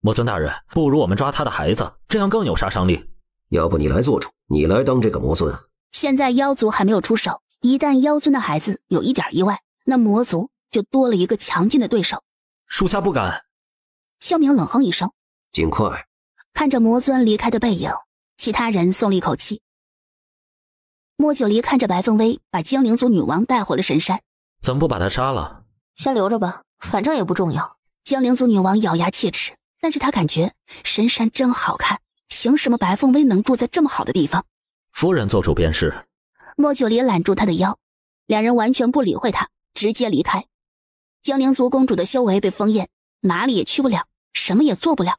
魔尊大人，不如我们抓他的孩子，这样更有杀伤力。要不你来做主，你来当这个魔尊。现在妖族还没有出手，一旦妖尊的孩子有一点意外，那魔族就多了一个强劲的对手。属下不敢。萧明冷哼一声：“尽快。”看着魔尊离开的背影，其他人松了一口气。莫九黎看着白凤薇，把精灵族女王带回了神山。怎么不把她杀了？先留着吧，反正也不重要。精灵族女王咬牙切齿。但是他感觉神山真好看，凭什么白凤薇能住在这么好的地方？夫人做主便是。莫九离揽住她的腰，两人完全不理会他，直接离开。精灵族公主的修为被封印，哪里也去不了，什么也做不了。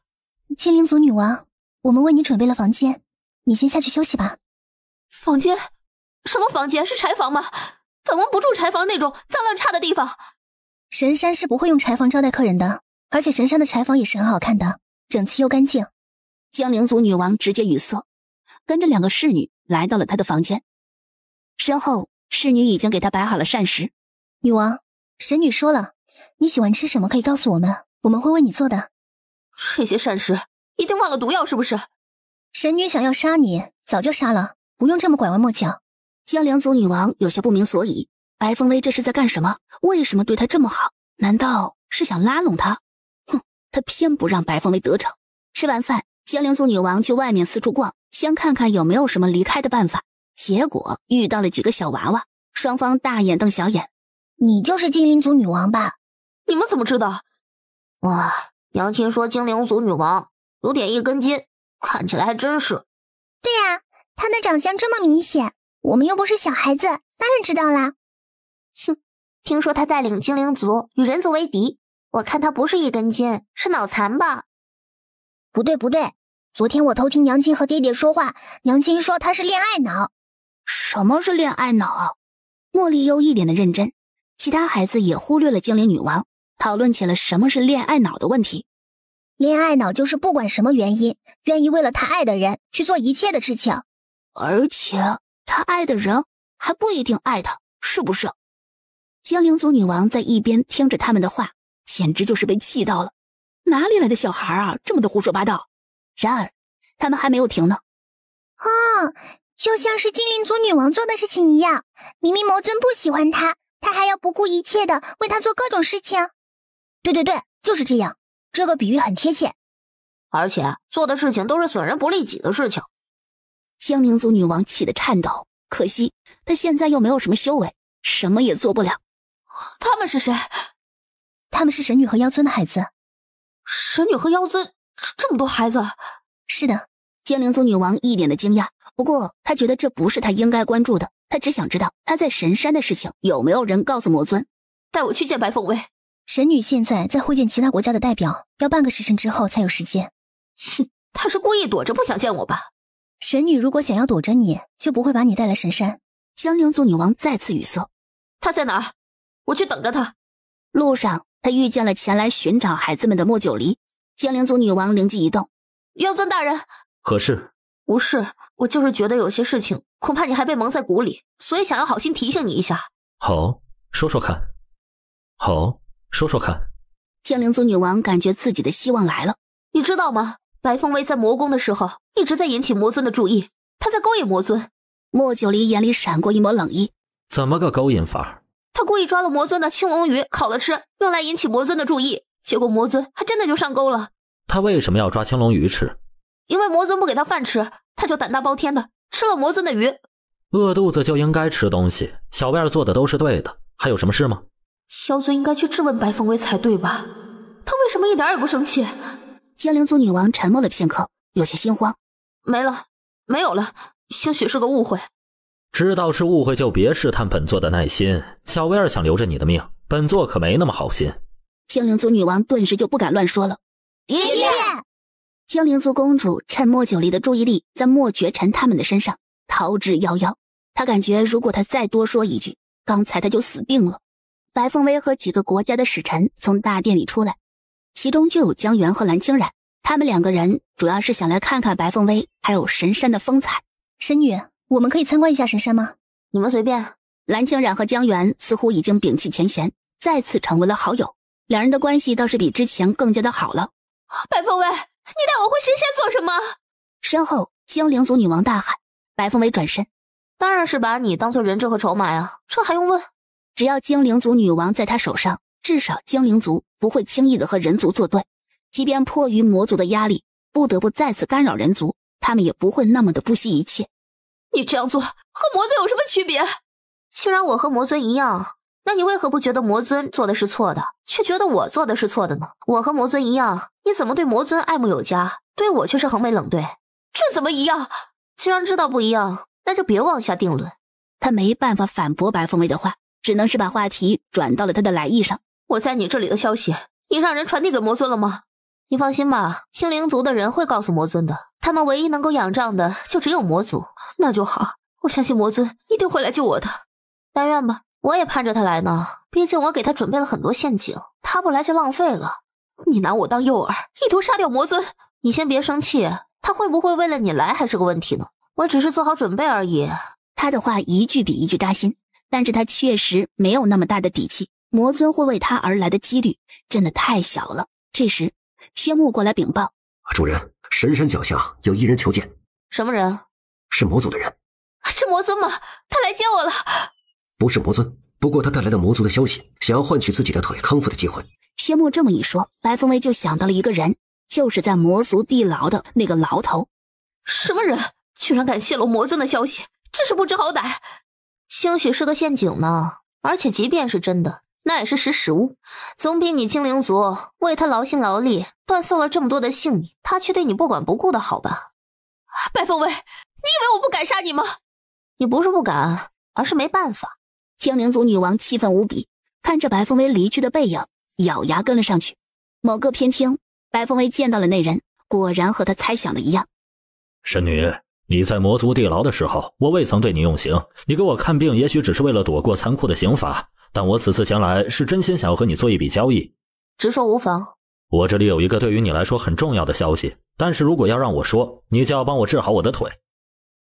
精灵族女王，我们为你准备了房间，你先下去休息吧。房间？什么房间？是柴房吗？本王不住柴房那种脏乱差的地方。神山是不会用柴房招待客人的。而且神山的柴房也是很好看的，整齐又干净。江灵族女王直接语塞，跟着两个侍女来到了她的房间，身后侍女已经给她摆好了膳食。女王，神女说了，你喜欢吃什么可以告诉我们，我们会为你做的。这些膳食一定忘了毒药，是不是？神女想要杀你，早就杀了，不用这么拐弯抹角。江灵族女王有些不明所以，白凤威这是在干什么？为什么对她这么好？难道是想拉拢她？他偏不让白凤为得逞。吃完饭，精灵族女王去外面四处逛，先看看有没有什么离开的办法。结果遇到了几个小娃娃，双方大眼瞪小眼。你就是精灵族女王吧？你们怎么知道？哇，娘亲说精灵族女王有点一根筋，看起来还真是。对呀，她的长相这么明显，我们又不是小孩子，当然知道啦。哼，听说她带领精灵族与人族为敌。我看他不是一根筋，是脑残吧？不对不对，昨天我偷听娘亲和爹爹说话，娘亲说他是恋爱脑。什么是恋爱脑？茉莉又一脸的认真，其他孩子也忽略了精灵女王，讨论起了什么是恋爱脑的问题。恋爱脑就是不管什么原因，愿意为了他爱的人去做一切的事情，而且他爱的人还不一定爱他，是不是？精灵族女王在一边听着他们的话。简直就是被气到了！哪里来的小孩啊，这么的胡说八道！然而，他们还没有停呢。啊，就像是精灵族女王做的事情一样，明明魔尊不喜欢他，他还要不顾一切的为他做各种事情。对对对，就是这样，这个比喻很贴切。而且做的事情都是损人不利己的事情。精灵族女王气得颤抖，可惜她现在又没有什么修为，什么也做不了。他们是谁？他们是神女和妖尊的孩子，神女和妖尊这么多孩子？是的，精灵族女王一脸的惊讶。不过她觉得这不是她应该关注的，她只想知道她在神山的事情有没有人告诉魔尊。带我去见白凤薇，神女现在在会见其他国家的代表，要半个时辰之后才有时间。哼，她是故意躲着不想见我吧？神女如果想要躲着你，就不会把你带来神山。精灵族女王再次语塞。她在哪儿？我去等着她。路上。他遇见了前来寻找孩子们的莫九黎。精灵族女王灵机一动：“妖尊大人，何事？无事，我就是觉得有些事情，恐怕你还被蒙在鼓里，所以想要好心提醒你一下。好，说说看。好，说说看。”精灵族女王感觉自己的希望来了，你知道吗？白凤薇在魔宫的时候，一直在引起魔尊的注意，她在勾引魔尊。莫九黎眼里闪过一抹冷意，怎么个勾引法？他故意抓了魔尊的青龙鱼烤了吃，用来引起魔尊的注意。结果魔尊还真的就上钩了。他为什么要抓青龙鱼吃？因为魔尊不给他饭吃，他就胆大包天的吃了魔尊的鱼。饿肚子就应该吃东西，小辫儿做的都是对的。还有什么事吗？萧尊应该去质问白凤薇才对吧？他为什么一点也不生气？精灵族女王沉默了片刻，有些心慌。没了，没有了，兴许是个误会。知道是误会就别试探本座的耐心。小薇儿想留着你的命，本座可没那么好心。精灵族女王顿时就不敢乱说了。爷爷，精灵族公主趁莫九离的注意力在莫绝尘他们的身上逃之夭夭。她感觉如果她再多说一句，刚才她就死定了。白凤薇和几个国家的使臣从大殿里出来，其中就有江源和蓝青染。他们两个人主要是想来看看白凤薇还有神山的风采，神女。我们可以参观一下神山吗？你们随便。蓝青染和江源似乎已经摒弃前嫌，再次成为了好友。两人的关系倒是比之前更加的好了。白凤尾，你带我回神山做什么？身后，精灵族女王大喊。白凤尾转身，当然是把你当做人质和筹码呀，这还用问？只要精灵族女王在他手上，至少精灵族不会轻易的和人族作对。即便迫于魔族的压力，不得不再次干扰人族，他们也不会那么的不惜一切。你这样做和魔尊有什么区别？既然我和魔尊一样，那你为何不觉得魔尊做的是错的，却觉得我做的是错的呢？我和魔尊一样，你怎么对魔尊爱慕有加，对我却是横眉冷对？这怎么一样？既然知道不一样，那就别妄下定论。他没办法反驳白凤尾的话，只能是把话题转到了他的来意上。我在你这里的消息，你让人传递给魔尊了吗？你放心吧，星灵族的人会告诉魔尊的。他们唯一能够仰仗的就只有魔族。那就好，我相信魔尊一定会来救我的。但愿吧，我也盼着他来呢。毕竟我给他准备了很多陷阱，他不来就浪费了。你拿我当诱饵，意图杀掉魔尊。你先别生气，他会不会为了你来还是个问题呢？我只是做好准备而已。他的话一句比一句扎心，但是他确实没有那么大的底气。魔尊会为他而来的几率真的太小了。这时。薛木过来禀报，主人，神山脚下有一人求见。什么人？是魔族的人。是魔尊吗？他来见我了。不是魔尊，不过他带来的魔族的消息，想要换取自己的腿康复的机会。薛木这么一说，白凤薇就想到了一个人，就是在魔族地牢的那个牢头。什么人居然敢泄露魔尊的消息？真是不知好歹。兴许是个陷阱呢。而且即便是真的。那也是识时务，总比你精灵族为他劳心劳力，断送了这么多的性命，他却对你不管不顾的好吧？白凤威，你以为我不敢杀你吗？你不是不敢，而是没办法。精灵族女王气愤无比，看着白凤威离去的背影，咬牙跟了上去。某个偏厅，白凤威见到了那人，果然和他猜想的一样。神女，你在魔族地牢的时候，我未曾对你用刑，你给我看病，也许只是为了躲过残酷的刑罚。但我此次前来是真心想要和你做一笔交易，直说无妨。我这里有一个对于你来说很重要的消息，但是如果要让我说，你就要帮我治好我的腿。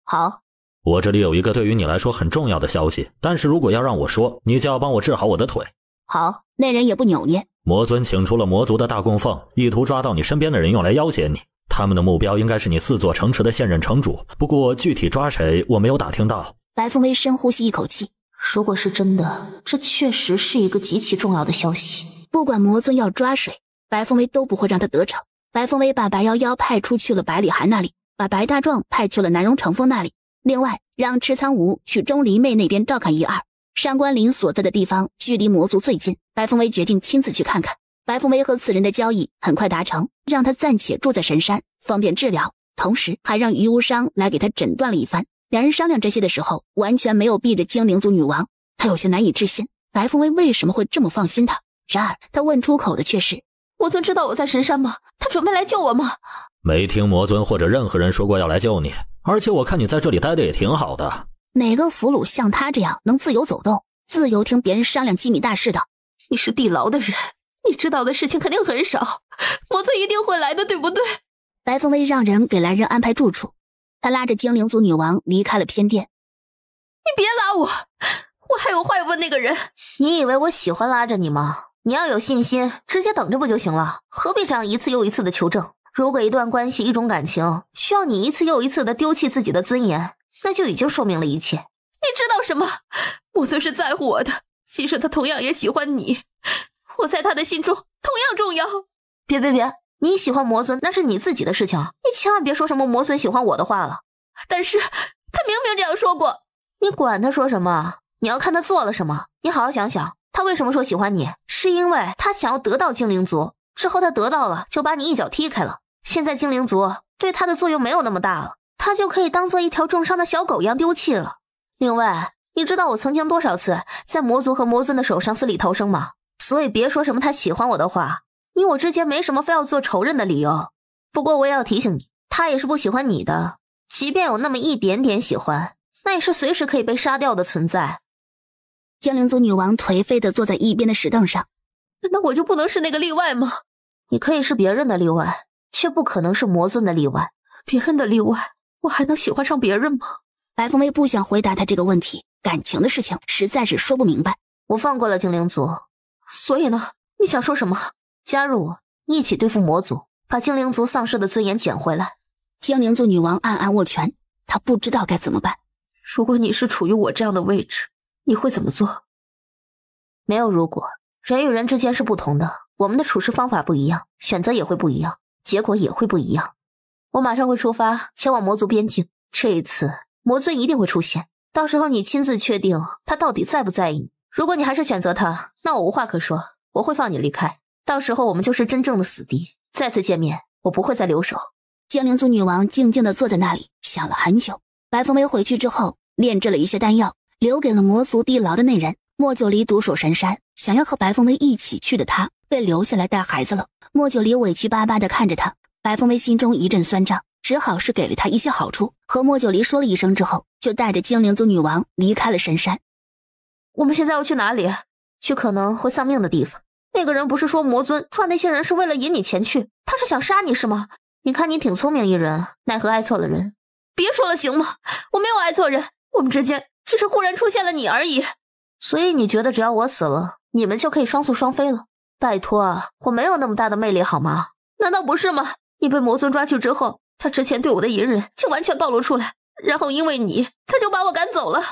好。我这里有一个对于你来说很重要的消息，但是如果要让我说，你就要帮我治好我的腿。好。那人也不扭捏，魔尊请出了魔族的大供奉，意图抓到你身边的人用来要挟你。他们的目标应该是你四座城池的现任城主，不过具体抓谁我没有打听到。白凤微深呼吸一口气。如果是真的，这确实是一个极其重要的消息。不管魔尊要抓谁，白凤威都不会让他得逞。白凤威把白夭夭派出去了，百里寒那里，把白大壮派去了南荣成风那里，另外让赤苍梧去钟离妹那边照看一二。上官林所在的地方距离魔族最近，白凤威决定亲自去看看。白凤威和此人的交易很快达成，让他暂且住在神山，方便治疗，同时还让于无伤来给他诊断了一番。两人商量这些的时候，完全没有避着精灵族女王。她有些难以置信，白凤薇为什么会这么放心他？然而，他问出口的却是：“魔尊知道我在神山吗？他准备来救我吗？”没听魔尊或者任何人说过要来救你。而且我看你在这里待的也挺好的。哪个俘虏像他这样能自由走动、自由听别人商量机密大事的？你是地牢的人，你知道的事情肯定很少。魔尊一定会来的，对不对？白凤薇让人给来人安排住处。他拉着精灵族女王离开了偏殿。你别拉我，我还有话要问那个人。你以为我喜欢拉着你吗？你要有信心，直接等着不就行了？何必这样一次又一次的求证？如果一段关系、一种感情需要你一次又一次的丢弃自己的尊严，那就已经说明了一切。你知道什么？我最是在乎我的，其实他同样也喜欢你，我在他的心中同样重要。别别别！你喜欢魔尊，那是你自己的事情，你千万别说什么魔尊喜欢我的话了。但是，他明明这样说过。你管他说什么，你要看他做了什么。你好好想想，他为什么说喜欢你，是因为他想要得到精灵族。之后他得到了，就把你一脚踢开了。现在精灵族对他的作用没有那么大了，他就可以当做一条重伤的小狗一样丢弃了。另外，你知道我曾经多少次在魔族和魔尊的手上死里逃生吗？所以别说什么他喜欢我的话。你我之间没什么非要做仇人的理由，不过我也要提醒你，他也是不喜欢你的。即便有那么一点点喜欢，那也是随时可以被杀掉的存在。精灵族女王颓废的坐在一边的石凳上。那我就不能是那个例外吗？你可以是别人的例外，却不可能是魔尊的例外。别人的例外，我还能喜欢上别人吗？白凤薇不想回答他这个问题，感情的事情实在是说不明白。我放过了精灵族，所以呢？你想说什么？加入我，一起对付魔族，把精灵族丧失的尊严捡回来。精灵族女王暗暗握拳，她不知道该怎么办。如果你是处于我这样的位置，你会怎么做？没有如果，人与人之间是不同的，我们的处事方法不一样，选择也会不一样，结果也会不一样。我马上会出发前往魔族边境，这一次魔尊一定会出现，到时候你亲自确定他到底在不在意你。如果你还是选择他，那我无话可说，我会放你离开。到时候我们就是真正的死敌。再次见面，我不会再留手。精灵族女王静静的坐在那里，想了很久。白凤薇回去之后，炼制了一些丹药，留给了魔族地牢的那人。莫九黎独守神山，想要和白凤薇一起去的他，被留下来带孩子了。莫九黎委屈巴巴的看着他，白凤薇心中一阵酸胀，只好是给了他一些好处，和莫九黎说了一声之后，就带着精灵族女王离开了神山。我们现在要去哪里？去可能会丧命的地方。那个人不是说魔尊抓那些人是为了引你前去，他是想杀你是吗？你看你挺聪明一人，奈何爱错了人。别说了行吗？我没有爱错人，我们之间只是忽然出现了你而已。所以你觉得只要我死了，你们就可以双宿双飞了？拜托啊，我没有那么大的魅力好吗？难道不是吗？你被魔尊抓去之后，他之前对我的隐忍就完全暴露出来，然后因为你，他就把我赶走了。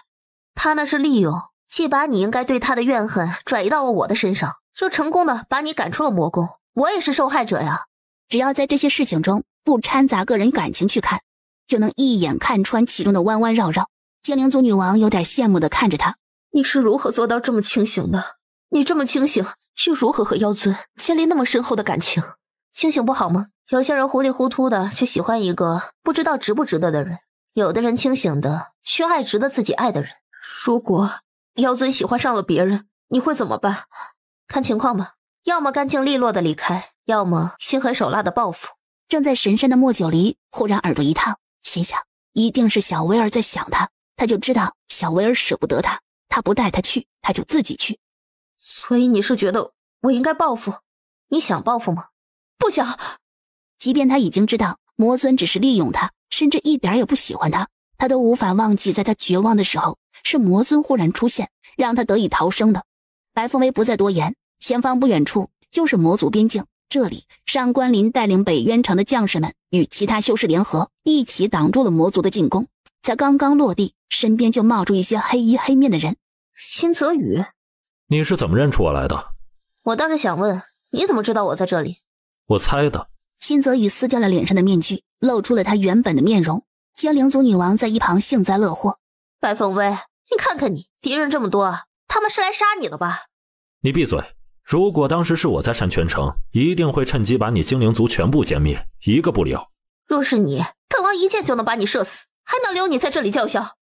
他那是利用，既把你应该对他的怨恨转移到了我的身上。就成功的把你赶出了魔宫，我也是受害者呀。只要在这些事情中不掺杂个人感情去看，就能一眼看穿其中的弯弯绕绕。精灵族女王有点羡慕的看着他，你是如何做到这么清醒的？你这么清醒，又如何和妖尊建立那么深厚的感情？清醒不好吗？有些人糊里糊涂的却喜欢一个不知道值不值得的人，有的人清醒的却爱值得自己爱的人。如果妖尊喜欢上了别人，你会怎么办？看情况吧，要么干净利落的离开，要么心狠手辣的报复。正在神山的莫九黎忽然耳朵一烫，心想一定是小薇儿在想他，他就知道小薇儿舍不得他，他不带他去，他就自己去。所以你是觉得我应该报复？你想报复吗？不想。即便他已经知道魔尊只是利用他，甚至一点也不喜欢他，他都无法忘记，在他绝望的时候，是魔尊忽然出现，让他得以逃生的。白凤薇不再多言。前方不远处就是魔族边境。这里，上官林带领北渊城的将士们与其他修士联合，一起挡住了魔族的进攻。才刚刚落地，身边就冒出一些黑衣黑面的人。辛泽宇，你是怎么认出我来的？我倒是想问，你怎么知道我在这里？我猜的。辛泽宇撕掉了脸上的面具，露出了他原本的面容。精灵族女王在一旁幸灾乐祸：“白凤威，你看看你，敌人这么多，他们是来杀你的吧？”你闭嘴。如果当时是我在山泉城，一定会趁机把你精灵族全部歼灭，一个不留。若是你，本王一箭就能把你射死，还能留你在这里叫嚣？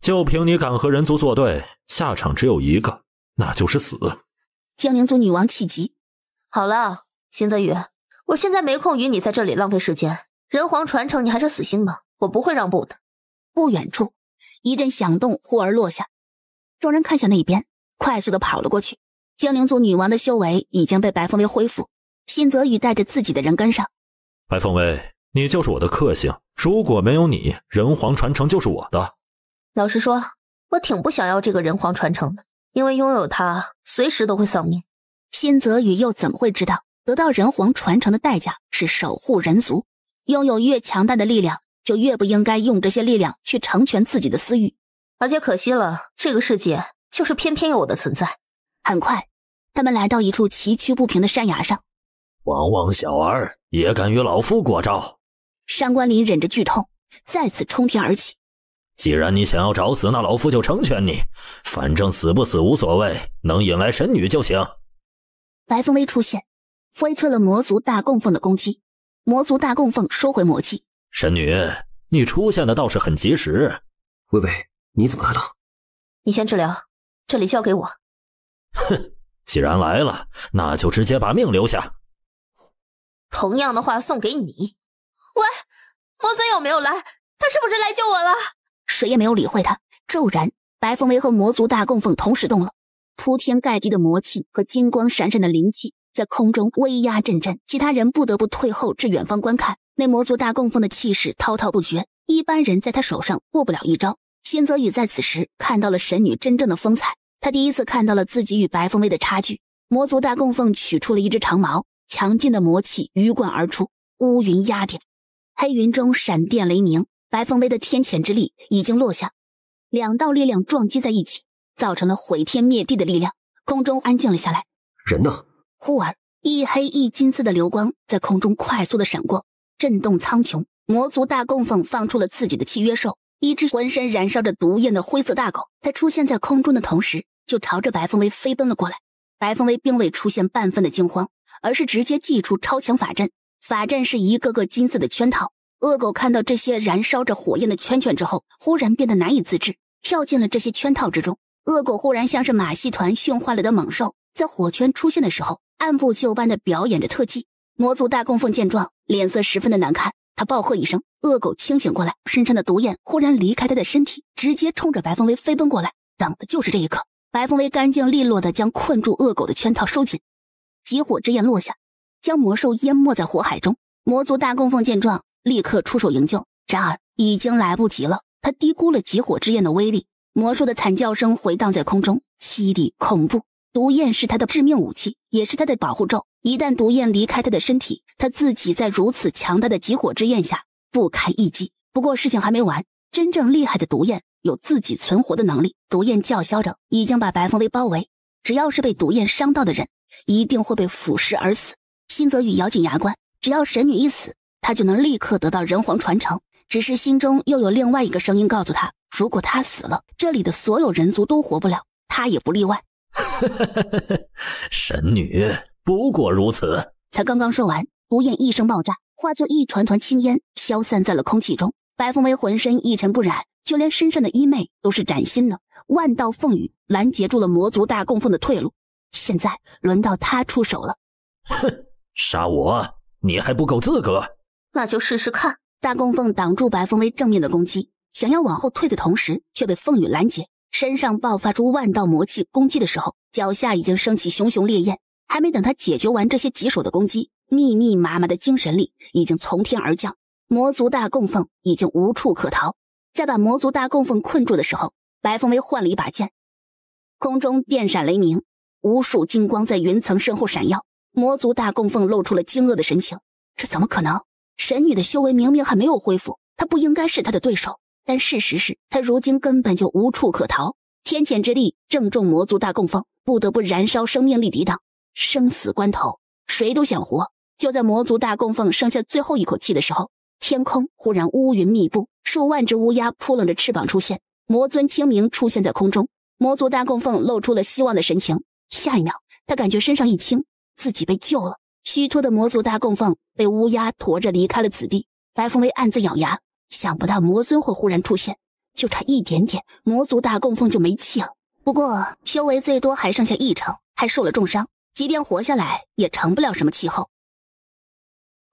就凭你敢和人族作对，下场只有一个，那就是死。精灵族女王气急。好了，邢泽宇，我现在没空与你在这里浪费时间。人皇传承，你还是死心吧，我不会让步的。不远处，一阵响动忽而落下，众人看向那边，快速的跑了过去。精灵族女王的修为已经被白凤薇恢复，新泽宇带着自己的人跟上。白凤薇，你就是我的克星。如果没有你，人皇传承就是我的。老实说，我挺不想要这个人皇传承的，因为拥有它随时都会丧命。新泽宇又怎么会知道，得到人皇传承的代价是守护人族？拥有越强大的力量，就越不应该用这些力量去成全自己的私欲。而且可惜了，这个世界就是偏偏有我的存在。很快，他们来到一处崎岖不平的山崖上。王王小儿也敢与老夫过招？上官林忍着剧痛，再次冲天而起。既然你想要找死，那老夫就成全你。反正死不死无所谓，能引来神女就行。白凤薇出现，挥退了魔族大供奉的攻击。魔族大供奉收回魔气。神女，你出现的倒是很及时。微微，你怎么来了？你先治疗，这里交给我。哼，既然来了，那就直接把命留下。同样的话送给你。喂，魔尊有没有来？他是不是来救我了？谁也没有理会他。骤然，白凤薇和魔族大供奉同时动了，铺天盖地的魔气和金光闪闪的灵气在空中威压阵阵，其他人不得不退后至远方观看。那魔族大供奉的气势滔滔不绝，一般人在他手上过不了一招。辛泽宇在此时看到了神女真正的风采。他第一次看到了自己与白凤威的差距。魔族大供奉取出了一只长矛，强劲的魔气鱼贯而出，乌云压顶，黑云中闪电雷鸣。白凤威的天谴之力已经落下，两道力量撞击在一起，造成了毁天灭地的力量。空中安静了下来。人呢？忽而一黑一金色的流光在空中快速的闪过，震动苍穹。魔族大供奉放出了自己的契约兽，一只浑身燃烧着毒焰的灰色大狗。它出现在空中的同时。就朝着白凤薇飞奔了过来，白凤薇并未出现半分的惊慌，而是直接祭出超强法阵，法阵是一个个金色的圈套。恶狗看到这些燃烧着火焰的圈圈之后，忽然变得难以自制，跳进了这些圈套之中。恶狗忽然像是马戏团驯化了的猛兽，在火圈出现的时候，按部就班的表演着特技。魔族大供奉见状，脸色十分的难看，他暴喝一声，恶狗清醒过来，身上的毒焰忽然离开他的身体，直接冲着白凤薇飞奔过来，等的就是这一刻。白凤薇干净利落的将困住恶狗的圈套收紧，极火之焰落下，将魔兽淹没在火海中。魔族大供奉见状，立刻出手营救，然而已经来不及了。他低估了极火之焰的威力，魔兽的惨叫声回荡在空中，凄厉恐怖。毒焰是他的致命武器，也是他的保护咒。一旦毒焰离开他的身体，他自己在如此强大的极火之焰下不堪一击。不过事情还没完，真正厉害的毒焰。有自己存活的能力，毒焰叫嚣着，已经把白凤薇包围。只要是被毒焰伤到的人，一定会被腐蚀而死。辛泽宇咬紧牙关，只要神女一死，他就能立刻得到人皇传承。只是心中又有另外一个声音告诉他：如果他死了，这里的所有人族都活不了，他也不例外。哈哈哈哈哈！神女不过如此。才刚刚说完，毒焰一声爆炸，化作一团团青烟消散在了空气中。白凤薇浑身一尘不染。就连身上的衣袂都是崭新的，万道凤羽拦截住了魔族大供奉的退路。现在轮到他出手了。哼，杀我，你还不够资格。那就试试看。大供奉挡住白凤威正面的攻击，想要往后退的同时，却被凤羽拦截，身上爆发出万道魔气攻击的时候，脚下已经升起熊熊烈焰。还没等他解决完这些棘手的攻击，密密麻麻的精神力已经从天而降，魔族大供奉已经无处可逃。在把魔族大供奉困住的时候，白凤薇换了一把剑。空中电闪雷鸣，无数金光在云层身后闪耀。魔族大供奉露出了惊愕的神情：“这怎么可能？神女的修为明明还没有恢复，她不应该是他的对手。”但事实是，他如今根本就无处可逃。天谴之力正中魔族大供奉，不得不燃烧生命力抵挡。生死关头，谁都想活。就在魔族大供奉剩下最后一口气的时候，天空忽然乌云密布。数万只乌鸦扑棱着翅膀出现，魔尊清明出现在空中。魔族大供奉露出了希望的神情。下一秒，他感觉身上一轻，自己被救了。虚脱的魔族大供奉被乌鸦驮着离开了此地。白凤薇暗自咬牙，想不到魔尊会忽然出现，就差一点点，魔族大供奉就没气了。不过修为最多还剩下一成，还受了重伤，即便活下来，也成不了什么气候。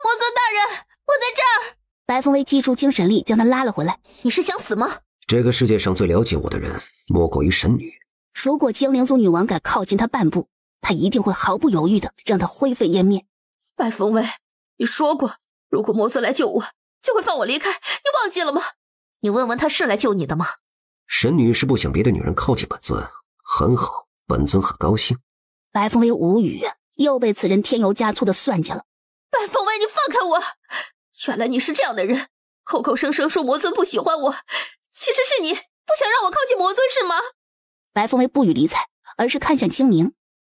魔尊大人，我在这儿。白风威祭出精神力，将他拉了回来。你是想死吗？这个世界上最了解我的人，莫过于神女。如果精灵族女王敢靠近他半步，他一定会毫不犹豫的让他灰飞烟灭。白风威，你说过，如果魔尊来救我，就会放我离开，你忘记了吗？你问问他是来救你的吗？神女是不想别的女人靠近本尊，很好，本尊很高兴。白风威无语，又被此人添油加醋的算计了。白风威，你放开我！原来你是这样的人，口口声声说魔尊不喜欢我，其实是你不想让我靠近魔尊是吗？白凤薇不予理睬，而是看向清明。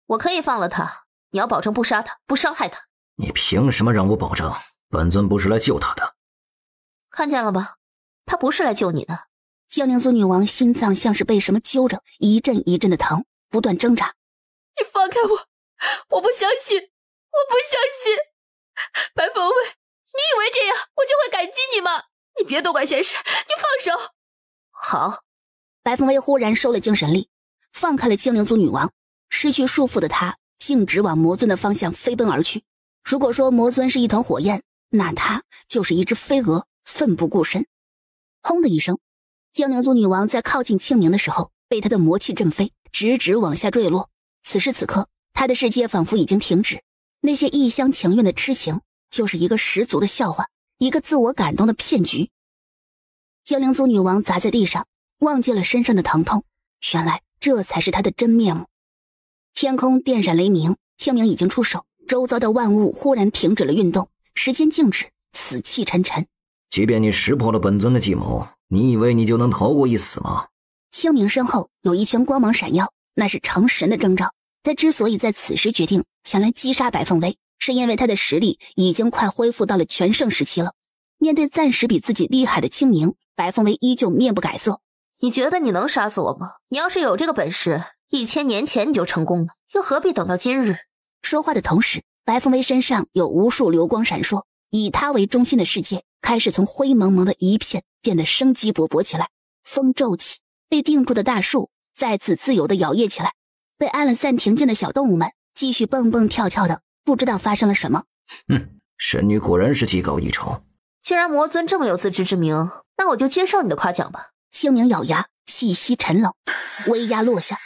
我可以放了他，你要保证不杀他，不伤害他。你凭什么让我保证？本尊不是来救他的。看见了吧，他不是来救你的。江宁族女王心脏像是被什么揪着，一阵一阵的疼，不断挣扎。你放开我！我不相信！我不相信！白凤薇，你以为这样我就会感激你吗？你别多管闲事，就放手。好，白凤薇忽然收了精神力，放开了精灵族女王。失去束缚的她，径直往魔尊的方向飞奔而去。如果说魔尊是一团火焰，那她就是一只飞蛾，奋不顾身。轰的一声，精灵族女王在靠近清明的时候，被她的魔气震飞，直直往下坠落。此时此刻，她的世界仿佛已经停止，那些一厢情愿的痴情。就是一个十足的笑话，一个自我感动的骗局。精灵族女王砸在地上，忘记了身上的疼痛。原来这才是她的真面目。天空电闪雷鸣，清明已经出手，周遭的万物忽然停止了运动，时间静止，死气沉沉。即便你识破了本尊的计谋，你以为你就能逃过一死吗？清明身后有一圈光芒闪耀，那是成神的征兆。他之所以在此时决定前来击杀白凤威。是因为他的实力已经快恢复到了全盛时期了。面对暂时比自己厉害的清明，白凤薇依旧面不改色。你觉得你能杀死我吗？你要是有这个本事，一千年前你就成功了，又何必等到今日？说话的同时，白凤薇身上有无数流光闪烁，以她为中心的世界开始从灰蒙蒙的一片变得生机勃勃起来。风骤起，被定住的大树再次自由的摇曳起来，被按了暂停键的小动物们继续蹦蹦跳跳的。不知道发生了什么。哼，神女果然是技高一筹。既然魔尊这么有自知之明，那我就接受你的夸奖吧。清明咬牙，气息沉冷，威压落下，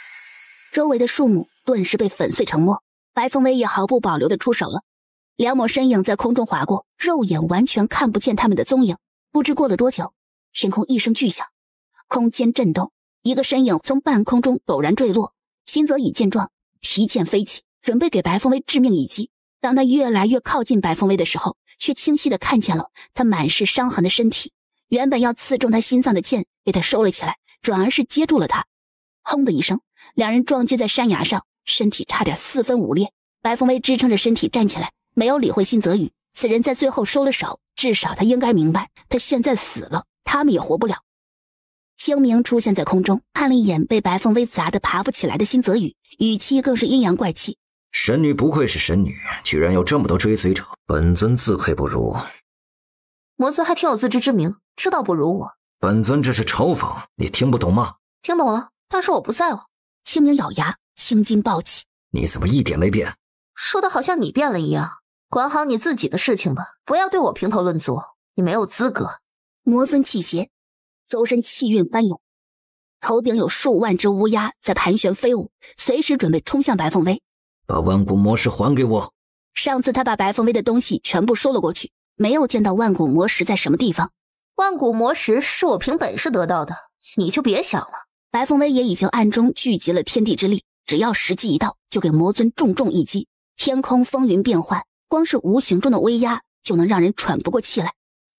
周围的树木顿时被粉碎成末。白凤威也毫不保留的出手了。两抹身影在空中划过，肉眼完全看不见他们的踪影。不知过了多久，天空一声巨响，空间震动，一个身影从半空中陡然坠落。辛泽乙见状，提剑飞起，准备给白凤威致命一击。当他越来越靠近白凤薇的时候，却清晰的看见了他满是伤痕的身体。原本要刺中他心脏的剑被他收了起来，转而是接住了他。轰的一声，两人撞击在山崖上，身体差点四分五裂。白凤薇支撑着身体站起来，没有理会辛泽宇。此人在最后收了手，至少他应该明白，他现在死了，他们也活不了。清明出现在空中，看了一眼被白凤薇砸得爬不起来的辛泽宇，语气更是阴阳怪气。神女不愧是神女，居然有这么多追随者，本尊自愧不如。魔尊还挺有自知之明，知道不如我。本尊这是嘲讽，你听不懂吗？听懂了，但是我不在乎。清明咬牙，青筋暴起，你怎么一点没变？说的好像你变了一样。管好你自己的事情吧，不要对我评头论足，你没有资格。魔尊气邪，周身气运翻涌，头顶有数万只乌鸦在盘旋飞舞，随时准备冲向白凤威。把万古魔石还给我！上次他把白凤威的东西全部收了过去，没有见到万古魔石在什么地方。万古魔石是我凭本事得到的，你就别想了。白凤威也已经暗中聚集了天地之力，只要时机一到，就给魔尊重重一击。天空风云变幻，光是无形中的威压就能让人喘不过气来。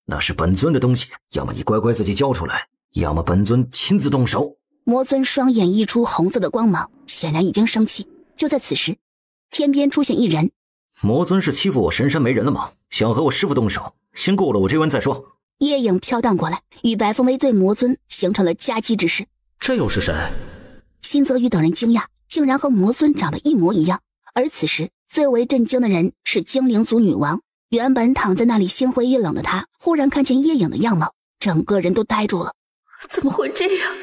那是本尊的东西，要么你乖乖自己交出来，要么本尊亲自动手。魔尊双眼溢出红色的光芒，显然已经生气。就在此时。天边出现一人，魔尊是欺负我神山没人了吗？想和我师傅动手，先过了我这关再说。夜影飘荡过来，与白凤薇对魔尊形成了夹击之势。这又是谁？辛泽宇等人惊讶，竟然和魔尊长得一模一样。而此时最为震惊的人是精灵族女王，原本躺在那里心灰意冷的她，忽然看见夜影的样貌，整个人都呆住了。怎么会这样？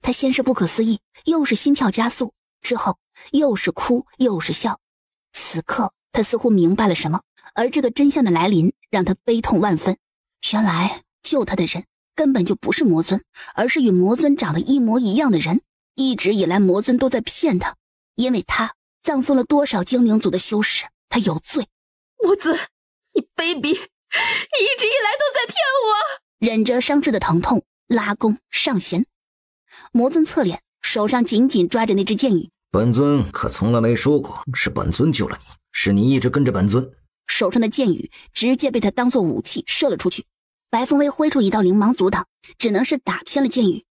她先是不可思议，又是心跳加速，之后。又是哭又是笑，此刻他似乎明白了什么，而这个真相的来临让他悲痛万分。原来救他的人根本就不是魔尊，而是与魔尊长得一模一样的人。一直以来，魔尊都在骗他，因为他葬送了多少精灵族的修士，他有罪。魔尊，你卑鄙，你一直以来都在骗我！忍着伤势的疼痛，拉弓上弦。魔尊侧脸，手上紧紧抓着那只箭羽。本尊可从来没说过是本尊救了你，是你一直跟着本尊。手上的箭雨直接被他当做武器射了出去。白凤薇挥出一道灵芒阻挡，只能是打偏了箭雨。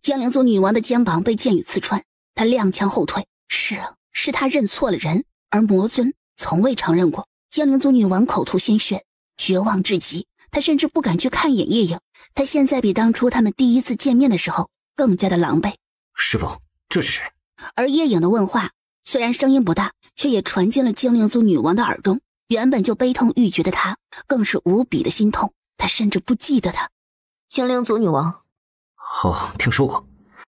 江灵族女王的肩膀被箭雨刺穿，她踉跄后退。是啊，是他认错了人。而魔尊从未承认过。江灵族女王口吐鲜血，绝望至极，她甚至不敢去看一眼夜影。她现在比当初他们第一次见面的时候更加的狼狈。师傅，这是谁？而夜影的问话虽然声音不大，却也传进了精灵族女王的耳中。原本就悲痛欲绝的她，更是无比的心痛。她甚至不记得他。精灵族女王，哦，听说过。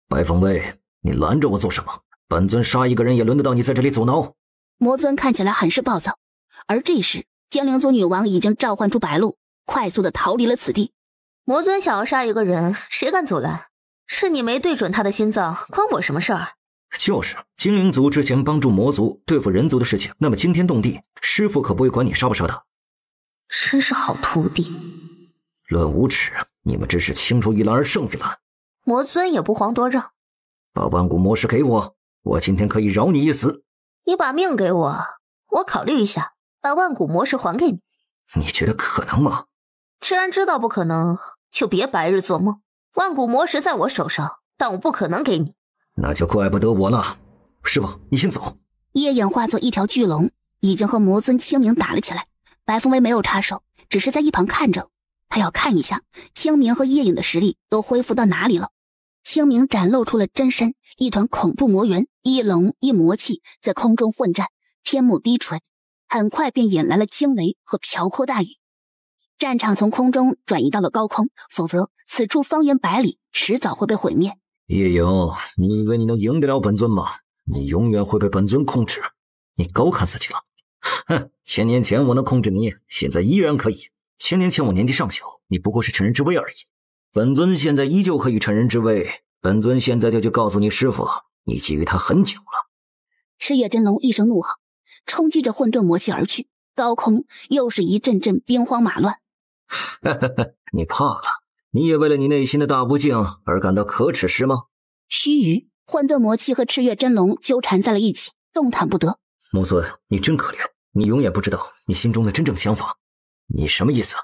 白凤威，你拦着我做什么？本尊杀一个人也轮得到你在这里阻挠？魔尊看起来很是暴躁。而这时，精灵族女王已经召唤出白鹿，快速的逃离了此地。魔尊想要杀一个人，谁敢阻拦？是你没对准他的心脏，关我什么事儿？就是精灵族之前帮助魔族对付人族的事情，那么惊天动地，师傅可不会管你杀不杀的。真是好徒弟。论无耻，你们真是青出于蓝而胜于蓝。魔尊也不遑多让。把万古魔石给我，我今天可以饶你一死。你把命给我，我考虑一下，把万古魔石还给你。你觉得可能吗？既然知道不可能，就别白日做梦。万古魔石在我手上，但我不可能给你。那就怪不得我了，师傅，你先走。夜影化作一条巨龙，已经和魔尊清明打了起来。白风威没有插手，只是在一旁看着。他要看一下清明和夜影的实力都恢复到哪里了。清明展露出了真身，一团恐怖魔猿，一龙一魔气在空中混战，天幕低垂，很快便引来了惊雷和瓢泼大雨。战场从空中转移到了高空，否则此处方圆百里迟早会被毁灭。夜游，你以为你能赢得了本尊吗？你永远会被本尊控制。你高看自己了。哼，千年前我能控制你，现在依然可以。千年前我年纪尚小，你不过是趁人之危而已。本尊现在依旧可以趁人之危。本尊现在就去告诉你师傅，你觊觎他很久了。赤夜真龙一声怒吼，冲击着混沌魔气而去。高空又是一阵阵兵荒马乱。哈哈哈，你怕了。你也为了你内心的大不敬而感到可耻是吗？须臾，混沌魔气和赤月真龙纠缠在了一起，动弹不得。木尊，你真可怜，你永远不知道你心中的真正想法。你什么意思？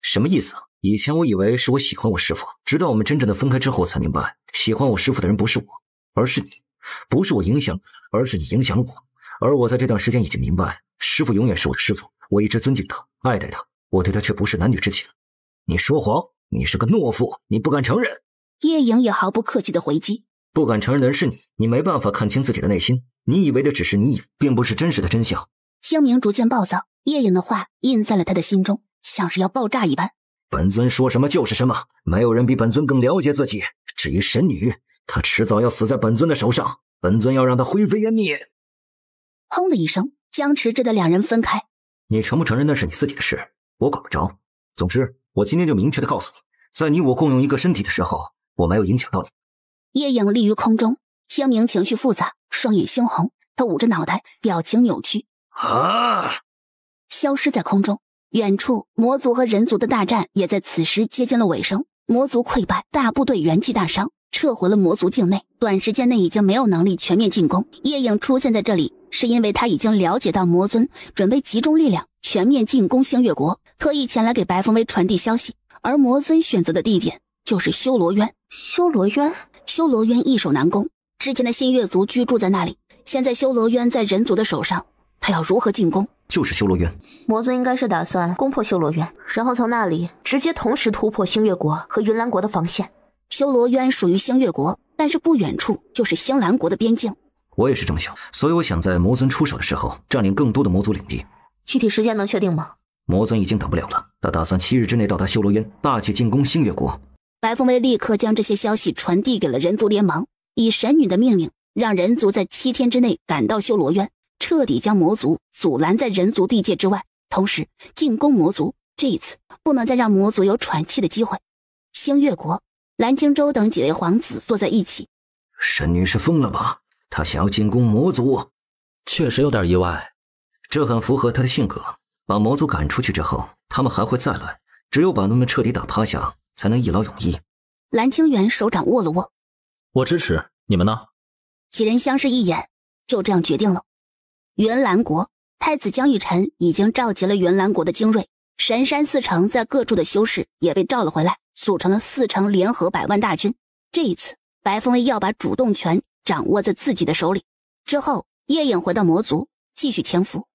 什么意思？以前我以为是我喜欢我师傅，直到我们真正的分开之后才明白，喜欢我师傅的人不是我，而是你。不是我影响，而是你影响了我。而我在这段时间已经明白，师傅永远是我的师傅，我一直尊敬他、爱戴他，我对他却不是男女之情。你说谎。你是个懦夫，你不敢承认。叶影也毫不客气的回击，不敢承认的人是你，你没办法看清自己的内心，你以为的只是你，并不是真实的真相。清明逐渐暴躁，叶影的话印在了他的心中，像是要爆炸一般。本尊说什么就是什么，没有人比本尊更了解自己。至于神女，她迟早要死在本尊的手上，本尊要让她灰飞烟灭。轰的一声，僵持着的两人分开。你承不承认那是你自己的事，我管不着。总之。我今天就明确的告诉你，在你我共用一个身体的时候，我没有影响到你。夜影立于空中，清明情绪复杂，双眼猩红，他捂着脑袋，表情扭曲，啊！消失在空中。远处魔族和人族的大战也在此时接近了尾声，魔族溃败，大部队元气大伤，撤回了魔族境内。短时间内已经没有能力全面进攻。夜影出现在这里，是因为他已经了解到魔尊准备集中力量全面进攻星月国。特意前来给白风薇传递消息，而魔尊选择的地点就是修罗渊。修罗渊，修罗渊易守难攻，之前的新月族居住在那里。现在修罗渊在人族的手上，他要如何进攻？就是修罗渊。魔尊应该是打算攻破修罗渊，然后从那里直接同时突破星月国和云兰国的防线。修罗渊属于星月国，但是不远处就是星兰国的边境。我也是这么想，所以我想在魔尊出手的时候占领更多的魔族领地。具体时间能确定吗？魔尊已经等不了了，他打算七日之内到达修罗渊，大举进攻星月国。白凤薇立刻将这些消息传递给了人族联盟，以神女的命令，让人族在七天之内赶到修罗渊，彻底将魔族阻拦在人族地界之外，同时进攻魔族。这一次不能再让魔族有喘气的机会。星月国、蓝青州等几位皇子坐在一起，神女是疯了吧？她想要进攻魔族，确实有点意外，这很符合她的性格。把魔族赶出去之后，他们还会再来。只有把他们彻底打趴下，才能一劳永逸。蓝清源手掌握了握，我支持你们呢。几人相视一眼，就这样决定了。云兰国太子江玉辰已经召集了云兰国的精锐，神山四城在各处的修士也被召了回来，组成了四城联合百万大军。这一次，白凤威要把主动权掌握在自己的手里。之后，夜影回到魔族，继续潜伏。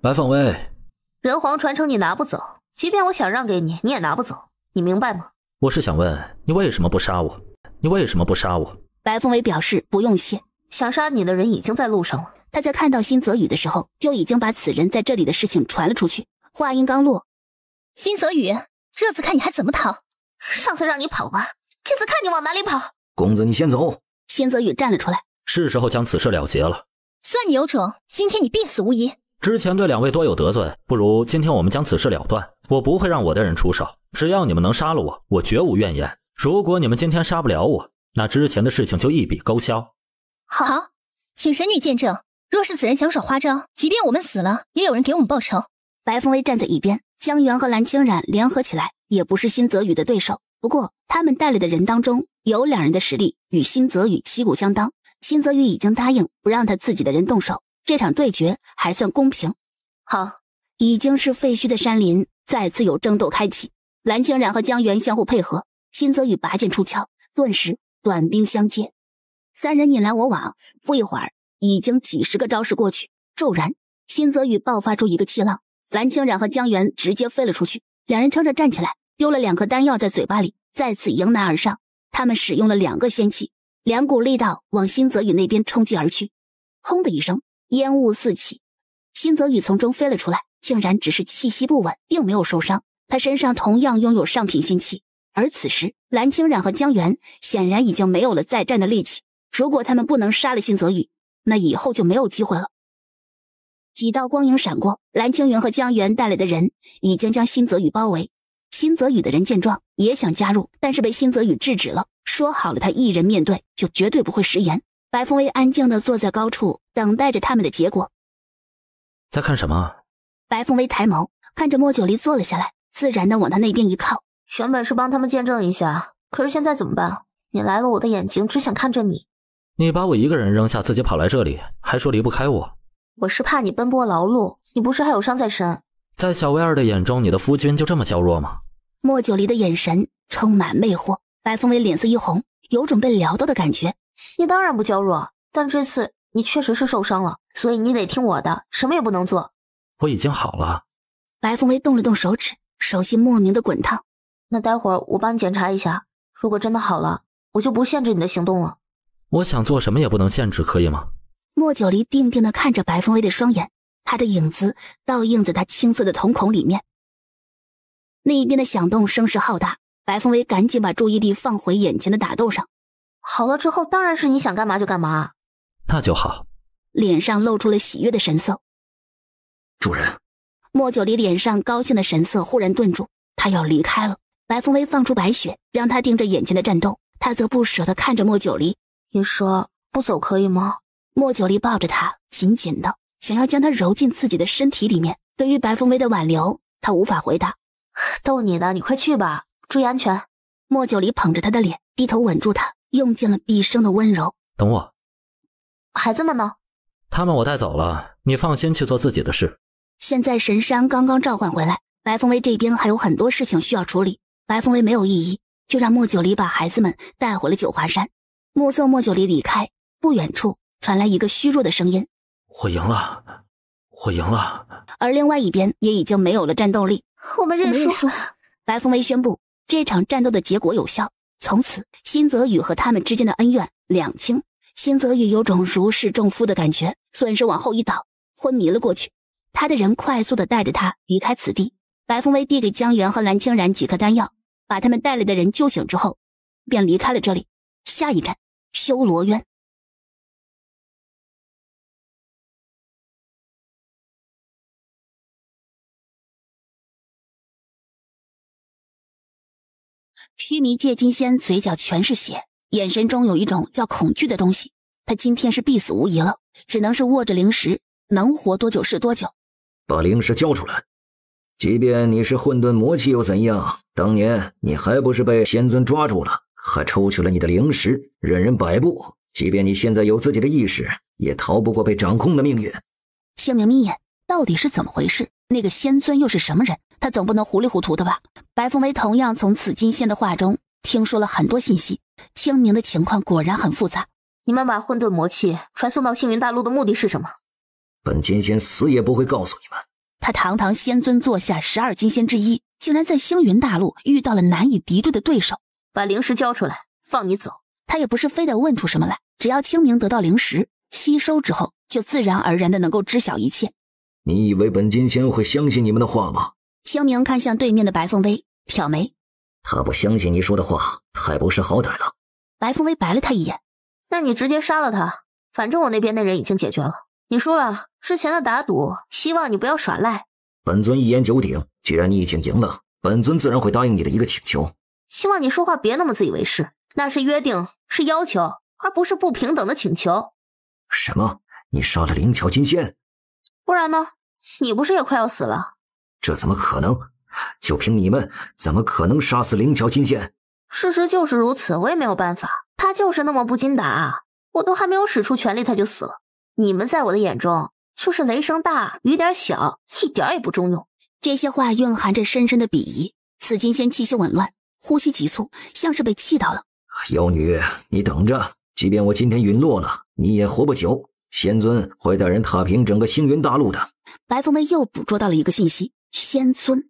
白凤威。人皇传承你拿不走，即便我想让给你，你也拿不走，你明白吗？我是想问你为什么不杀我？你为什么不杀我？白凤尾表示不用谢，想杀你的人已经在路上了。他在看到辛泽宇的时候，就已经把此人在这里的事情传了出去。话音刚落，辛泽宇，这次看你还怎么逃？上次让你跑吧，这次看你往哪里跑。公子，你先走。辛泽宇站了出来，是时候将此事了结了。算你有种，今天你必死无疑。之前对两位多有得罪，不如今天我们将此事了断。我不会让我的人出手，只要你们能杀了我，我绝无怨言。如果你们今天杀不了我，那之前的事情就一笔勾销。好，请神女见证。若是此人想耍花招，即便我们死了，也有人给我们报仇。白风威站在一边，江源和蓝青染联合起来也不是辛泽宇的对手。不过他们带来的人当中有两人的实力与辛泽宇旗鼓相当。辛泽宇已经答应不让他自己的人动手。这场对决还算公平。好，已经是废墟的山林，再次有争斗开启。蓝清染和江源相互配合，新泽宇拔剑出鞘，顿时短兵相接。三人你来我往，不一会儿已经几十个招式过去。骤然，新泽宇爆发出一个气浪，蓝清染和江源直接飞了出去。两人撑着站起来，丢了两颗丹药在嘴巴里，再次迎难而上。他们使用了两个仙气，两股力道往新泽宇那边冲击而去。轰的一声。烟雾四起，辛泽宇从中飞了出来，竟然只是气息不稳，并没有受伤。他身上同样拥有上品仙气，而此时，蓝青染和江源显然已经没有了再战的力气。如果他们不能杀了辛泽宇，那以后就没有机会了。几道光影闪过，蓝青云和江源带来的人已经将辛泽宇包围。辛泽宇的人见状也想加入，但是被辛泽宇制止了。说好了，他一人面对，就绝对不会食言。白风薇安静地坐在高处。等待着他们的结果，在看什么？白凤薇抬眸看着莫九黎坐了下来，自然的往他那边一靠。原本是帮他们见证一下，可是现在怎么办？你来了，我的眼睛只想看着你。你把我一个人扔下，自己跑来这里，还说离不开我。我是怕你奔波劳碌，你不是还有伤在身？在小薇儿的眼中，你的夫君就这么娇弱吗？莫九黎的眼神充满魅惑，白凤薇脸色一红，有种被撩到的感觉。你当然不娇弱，但这次。你确实是受伤了，所以你得听我的，什么也不能做。我已经好了。白凤微动了动手指，手心莫名的滚烫。那待会儿我帮你检查一下，如果真的好了，我就不限制你的行动了。我想做什么也不能限制，可以吗？莫九黎定定的看着白凤微的双眼，她的影子倒映在他青色的瞳孔里面。那一边的响动声势浩大，白凤微赶紧把注意力放回眼前的打斗上。好了之后，当然是你想干嘛就干嘛。那就好，脸上露出了喜悦的神色。主人，莫九黎脸上高兴的神色忽然顿住，他要离开了。白风薇放出白雪，让他盯着眼前的战斗，他则不舍得看着莫九黎。你说不走可以吗？莫九黎抱着他，紧紧的，想要将他揉进自己的身体里面。对于白风薇的挽留，他无法回答。逗你的，你快去吧，注意安全。莫九黎捧着他的脸，低头吻住他，用尽了毕生的温柔。等我。孩子们呢？他们我带走了，你放心去做自己的事。现在神山刚刚召唤回来，白凤威这边还有很多事情需要处理。白凤威没有异议，就让莫九离把孩子们带回了九华山。目送莫九离离开，不远处传来一个虚弱的声音：“我赢了，我赢了。”而另外一边也已经没有了战斗力，我们认输。白凤威宣布这场战斗的结果有效，从此辛泽宇和他们之间的恩怨两清。辛泽宇有种如释重负的感觉，顿时往后一倒，昏迷了过去。他的人快速的带着他离开此地。白凤薇递给江源和蓝清然几颗丹药，把他们带来的人救醒之后，便离开了这里。下一站，修罗渊。须弥界金仙嘴角全是血。眼神中有一种叫恐惧的东西，他今天是必死无疑了，只能是握着灵石，能活多久是多久。把灵石交出来，即便你是混沌魔气又怎样？当年你还不是被仙尊抓住了，还抽取了你的灵石，任人摆布。即便你现在有自己的意识，也逃不过被掌控的命运。清明眯眼，到底是怎么回事？那个仙尊又是什么人？他总不能糊里糊涂的吧？白凤薇同样从紫金仙的话中听说了很多信息。清明的情况果然很复杂。你们把混沌魔器传送到星云大陆的目的是什么？本金仙死也不会告诉你们。他堂堂仙尊座下十二金仙之一，竟然在星云大陆遇到了难以敌对的对手。把灵石交出来，放你走。他也不是非得问出什么来，只要清明得到灵石吸收之后，就自然而然的能够知晓一切。你以为本金仙会相信你们的话吗？清明看向对面的白凤薇，挑眉。他不相信你说的话，太不识好歹了。白凤薇白了他一眼，那你直接杀了他，反正我那边的人已经解决了。你输了之前的打赌，希望你不要耍赖。本尊一言九鼎，既然你已经赢了，本尊自然会答应你的一个请求。希望你说话别那么自以为是，那是约定，是要求，而不是不平等的请求。什么？你杀了灵巧金仙？不然呢？你不是也快要死了？这怎么可能？就凭你们，怎么可能杀死灵巧金仙？事实就是如此，我也没有办法，他就是那么不经打。我都还没有使出全力，他就死了。你们在我的眼中就是雷声大雨点小，一点也不中用。这些话蕴含着深深的鄙夷。紫金仙气息紊乱，呼吸急促，像是被气到了。妖女，你等着，即便我今天陨落了，你也活不久。仙尊会带人踏平整个星云大陆的。白凤威又捕捉到了一个信息：仙尊。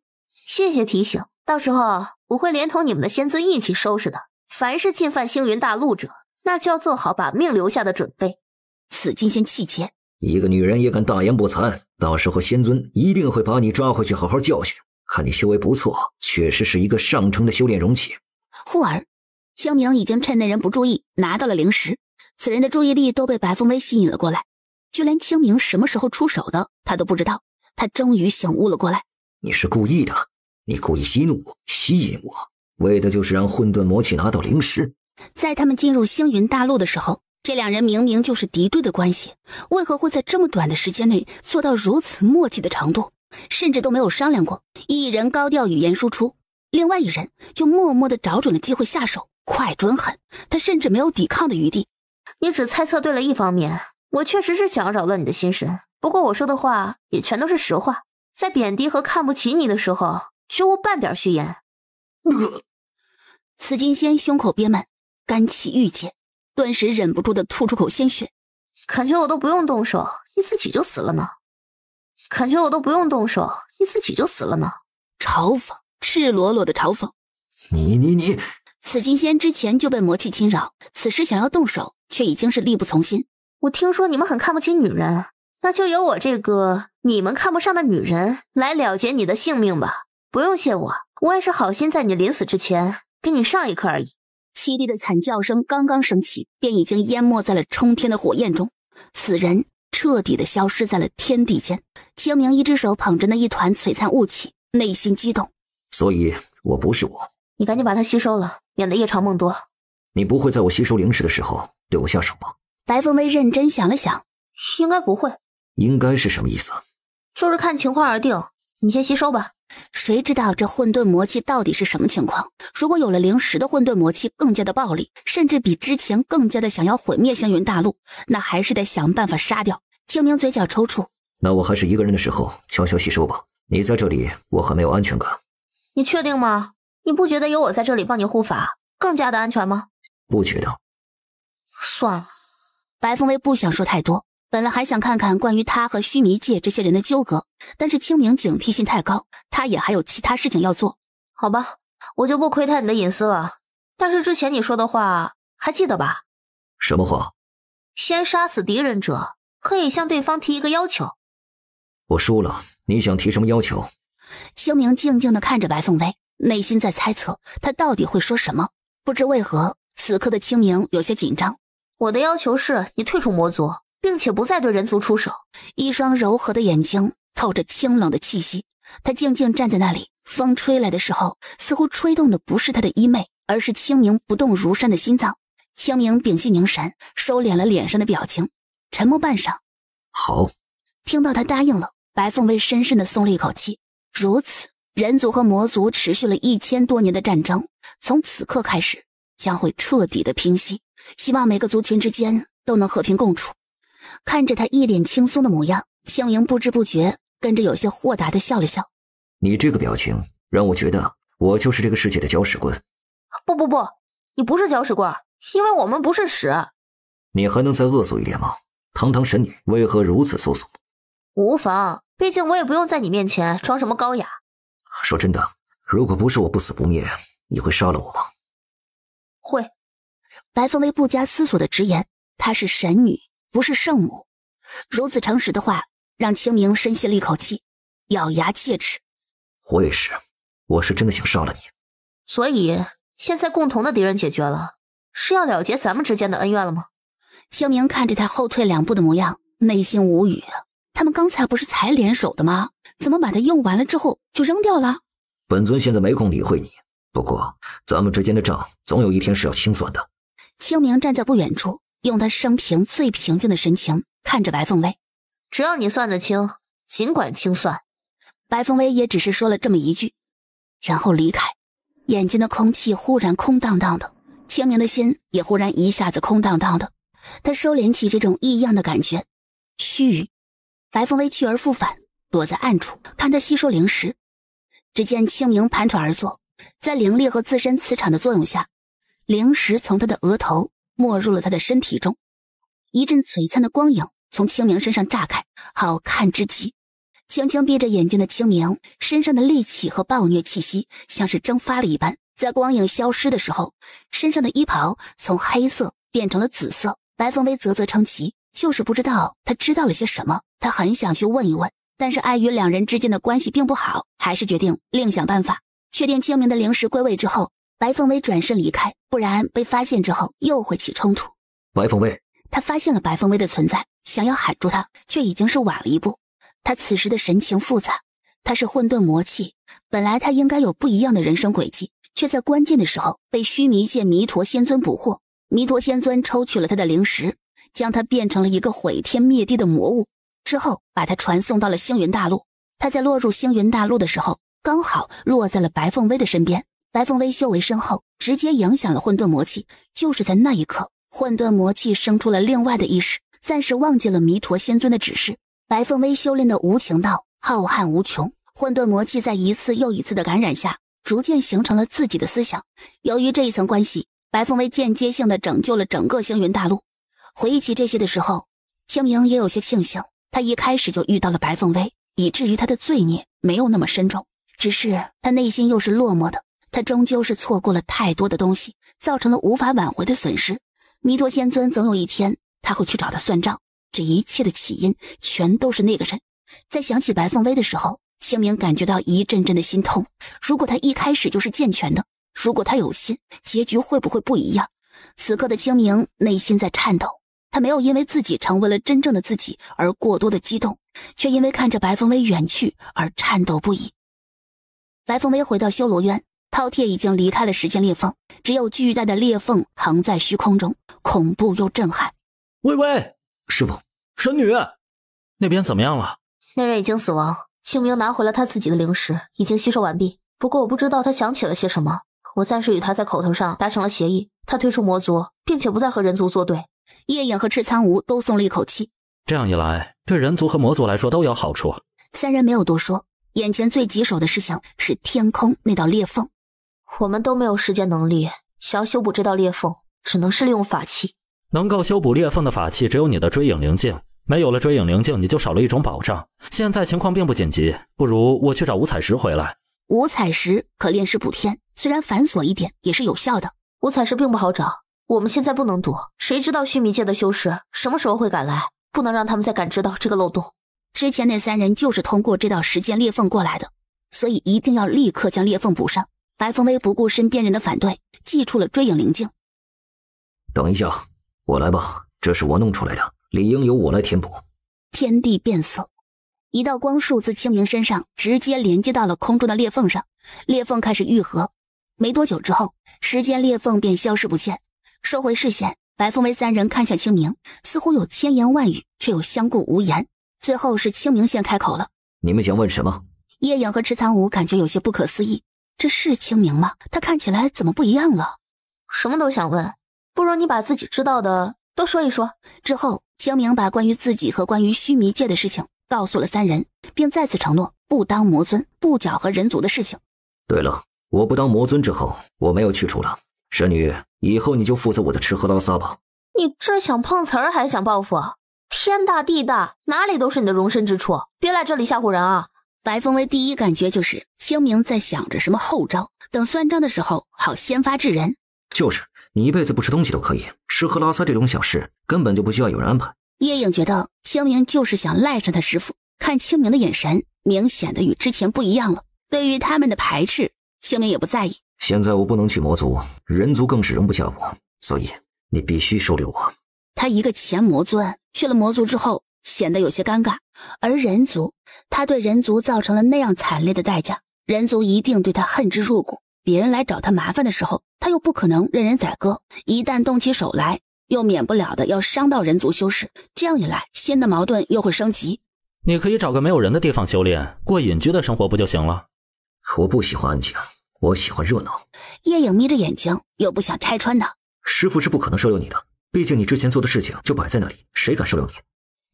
谢谢提醒，到时候我会连同你们的仙尊一起收拾的。凡是侵犯星云大陆者，那就要做好把命留下的准备。此金仙气节，一个女人也敢大言不惭，到时候仙尊一定会把你抓回去好好教训。看你修为不错，确实是一个上乘的修炼容器。忽而，清明已经趁那人不注意拿到了灵石，此人的注意力都被白凤威吸引了过来，就连清明什么时候出手的他都不知道。他终于醒悟了过来，你是故意的。你故意激怒我，吸引我，为的就是让混沌魔气拿到灵石。在他们进入星云大陆的时候，这两人明明就是敌对的关系，为何会在这么短的时间内做到如此默契的程度？甚至都没有商量过。一人高调语言输出，另外一人就默默地找准了机会下手，快、准、狠。他甚至没有抵抗的余地。你只猜测对了一方面，我确实是想要扰乱你的心神。不过我说的话也全都是实话，在贬低和看不起你的时候。绝无半点虚言。此金仙胸口憋闷，肝气郁结，顿时忍不住的吐出口鲜血。感觉我都不用动手，你自己就死了呢。感觉我都不用动手，你自己就死了呢。嘲讽，赤裸裸的嘲讽。你你你！此金仙之前就被魔气侵扰，此时想要动手，却已经是力不从心。我听说你们很看不起女人，那就由我这个你们看不上的女人来了结你的性命吧。不用谢我，我也是好心，在你临死之前给你上一课而已。凄厉的惨叫声刚刚升起，便已经淹没在了冲天的火焰中，此人彻底的消失在了天地间。清明一只手捧着那一团璀璨雾气，内心激动。所以我不是我，你赶紧把它吸收了，免得夜长梦多。你不会在我吸收灵石的时候对我下手吧？白凤薇认真想了想，应该不会。应该是什么意思？就是看情况而定。你先吸收吧。谁知道这混沌魔气到底是什么情况？如果有了灵石的混沌魔气更加的暴力，甚至比之前更加的想要毁灭星云大陆，那还是得想办法杀掉。清明嘴角抽搐，那我还是一个人的时候悄悄吸收吧。你在这里，我很没有安全感。你确定吗？你不觉得有我在这里帮你护法更加的安全吗？不觉得。算了，白凤薇不想说太多。本来还想看看关于他和须弥界这些人的纠葛，但是清明警惕性太高，他也还有其他事情要做，好吧，我就不窥探你的隐私了。但是之前你说的话还记得吧？什么话？先杀死敌人者可以向对方提一个要求。我输了，你想提什么要求？清明静静的看着白凤薇，内心在猜测他到底会说什么。不知为何，此刻的清明有些紧张。我的要求是你退出魔族。并且不再对人族出手。一双柔和的眼睛透着清冷的气息，他静静站在那里。风吹来的时候，似乎吹动的不是他的衣袂，而是清明不动如山的心脏。清明屏息凝神，收敛了脸上的表情，沉默半晌。好，听到他答应了，白凤薇深深的松了一口气。如此，人族和魔族持续了一千多年的战争，从此刻开始将会彻底的平息。希望每个族群之间都能和平共处。看着他一脸轻松的模样，青莹不知不觉跟着有些豁达的笑了笑。你这个表情让我觉得我就是这个世界的搅屎棍。不不不，你不是搅屎棍，因为我们不是屎。你还能再恶俗一点吗？堂堂神女为何如此粗俗？无妨，毕竟我也不用在你面前装什么高雅。说真的，如果不是我不死不灭，你会杀了我吗？会。白凤薇不加思索的直言，她是神女。不是圣母，如此诚实的话，让清明深吸了一口气，咬牙切齿。我也是，我是真的想杀了你。所以现在共同的敌人解决了，是要了结咱们之间的恩怨了吗？清明看着他后退两步的模样，内心无语。他们刚才不是才联手的吗？怎么把他用完了之后就扔掉了？本尊现在没空理会你，不过咱们之间的账总有一天是要清算的。清明站在不远处。用他生平最平静的神情看着白凤薇：“只要你算得清，尽管清算。白凤薇也只是说了这么一句，然后离开。眼前的空气忽然空荡荡的，清明的心也忽然一下子空荡荡的。他收敛起这种异样的感觉。须臾，白凤薇去而复返，躲在暗处看他吸收灵石。只见清明盘腿而坐，在灵力和自身磁场的作用下，灵石从他的额头。没入了他的身体中，一阵璀璨的光影从清明身上炸开，好看之极。轻轻闭着眼睛的清明，身上的戾气和暴虐气息像是蒸发了一般。在光影消失的时候，身上的衣袍从黑色变成了紫色。白凤薇啧啧称奇，就是不知道他知道了些什么。他很想去问一问，但是碍于两人之间的关系并不好，还是决定另想办法。确定清明的灵石归位之后。白凤薇转身离开，不然被发现之后又会起冲突。白凤薇，他发现了白凤薇的存在，想要喊住他，却已经是晚了一步。他此时的神情复杂。他是混沌魔气，本来他应该有不一样的人生轨迹，却在关键的时候被须弥界弥陀仙尊捕获。弥陀仙尊抽取了他的灵石，将他变成了一个毁天灭地的魔物，之后把他传送到了星云大陆。他在落入星云大陆的时候，刚好落在了白凤薇的身边。白凤微修为深厚，直接影响了混沌魔气。就是在那一刻，混沌魔气生出了另外的意识，暂时忘记了弥陀仙尊的指示。白凤微修炼的无情道浩瀚无穷，混沌魔气在一次又一次的感染下，逐渐形成了自己的思想。由于这一层关系，白凤微间接性的拯救了整个星云大陆。回忆起这些的时候，清明也有些庆幸，他一开始就遇到了白凤微，以至于他的罪孽没有那么深重。只是他内心又是落寞的。他终究是错过了太多的东西，造成了无法挽回的损失。弥陀仙尊总有一天他会去找他算账。这一切的起因全都是那个人。在想起白凤薇的时候，清明感觉到一阵阵的心痛。如果他一开始就是健全的，如果他有心，结局会不会不一样？此刻的清明内心在颤抖。他没有因为自己成为了真正的自己而过多的激动，却因为看着白凤薇远去而颤抖不已。白凤薇回到修罗院。饕餮已经离开了时间裂缝，只有巨大的裂缝横在虚空中，恐怖又震撼。微微，师傅，神女，那边怎么样了？那人已经死亡，清明拿回了他自己的灵石，已经吸收完毕。不过我不知道他想起了些什么，我暂时与他在口头上达成了协议，他退出魔族，并且不再和人族作对。夜影和赤苍梧都松了一口气。这样一来，对人族和魔族来说都有好处。三人没有多说，眼前最棘手的事情是天空那道裂缝。我们都没有时间能力，想要修补这道裂缝，只能是利用法器。能够修补裂缝的法器只有你的追影灵镜，没有了追影灵镜，你就少了一种保障。现在情况并不紧急，不如我去找五彩石回来。五彩石可炼石补天，虽然繁琐一点，也是有效的。五彩石并不好找，我们现在不能躲，谁知道须弥界的修士什么时候会赶来？不能让他们再感知到这个漏洞。之前那三人就是通过这道时间裂缝过来的，所以一定要立刻将裂缝补上。白风薇不顾身边人的反对，祭出了追影灵镜。等一下，我来吧，这是我弄出来的，理应由我来填补。天地变色，一道光束自清明身上直接连接到了空中的裂缝上，裂缝开始愈合。没多久之后，时间裂缝便消失不见。收回视线，白风薇三人看向清明，似乎有千言万语，却又相顾无言。最后是清明先开口了：“你们想问什么？”夜影和池残武感觉有些不可思议。这是清明吗？他看起来怎么不一样了？什么都想问，不如你把自己知道的都说一说。之后，清明把关于自己和关于须弥界的事情告诉了三人，并再次承诺不当魔尊，不搅和人族的事情。对了，我不当魔尊之后，我没有去处了。神女，以后你就负责我的吃喝拉撒吧。你这想碰瓷儿还是想报复？天大地大，哪里都是你的容身之处，别来这里吓唬人啊！白风薇第一感觉就是清明在想着什么后招，等算账的时候好先发制人。就是你一辈子不吃东西都可以，吃喝拉撒这种小事根本就不需要有人安排。夜影觉得清明就是想赖上他师傅，看清明的眼神明显的与之前不一样了。对于他们的排斥，清明也不在意。现在我不能去魔族，人族更是容不下我，所以你必须收留我。他一个前魔尊去了魔族之后，显得有些尴尬，而人族。他对人族造成了那样惨烈的代价，人族一定对他恨之入骨。别人来找他麻烦的时候，他又不可能任人宰割。一旦动起手来，又免不了的要伤到人族修士。这样一来，新的矛盾又会升级。你可以找个没有人的地方修炼，过隐居的生活不就行了？我不喜欢安静，我喜欢热闹。夜影眯着眼睛，又不想拆穿他。师傅是不可能收留你的，毕竟你之前做的事情就摆在那里，谁敢收留你？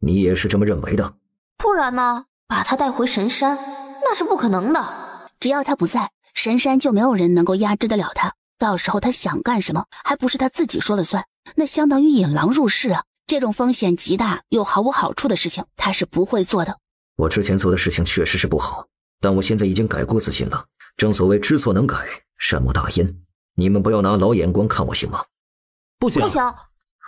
你也是这么认为的？不然呢？把他带回神山，那是不可能的。只要他不在神山，就没有人能够压制得了他。到时候他想干什么，还不是他自己说了算？那相当于引狼入室啊！这种风险极大又毫无好处的事情，他是不会做的。我之前做的事情确实是不好，但我现在已经改过自新了。正所谓知错能改，善莫大焉。你们不要拿老眼光看我，行吗？不行不行！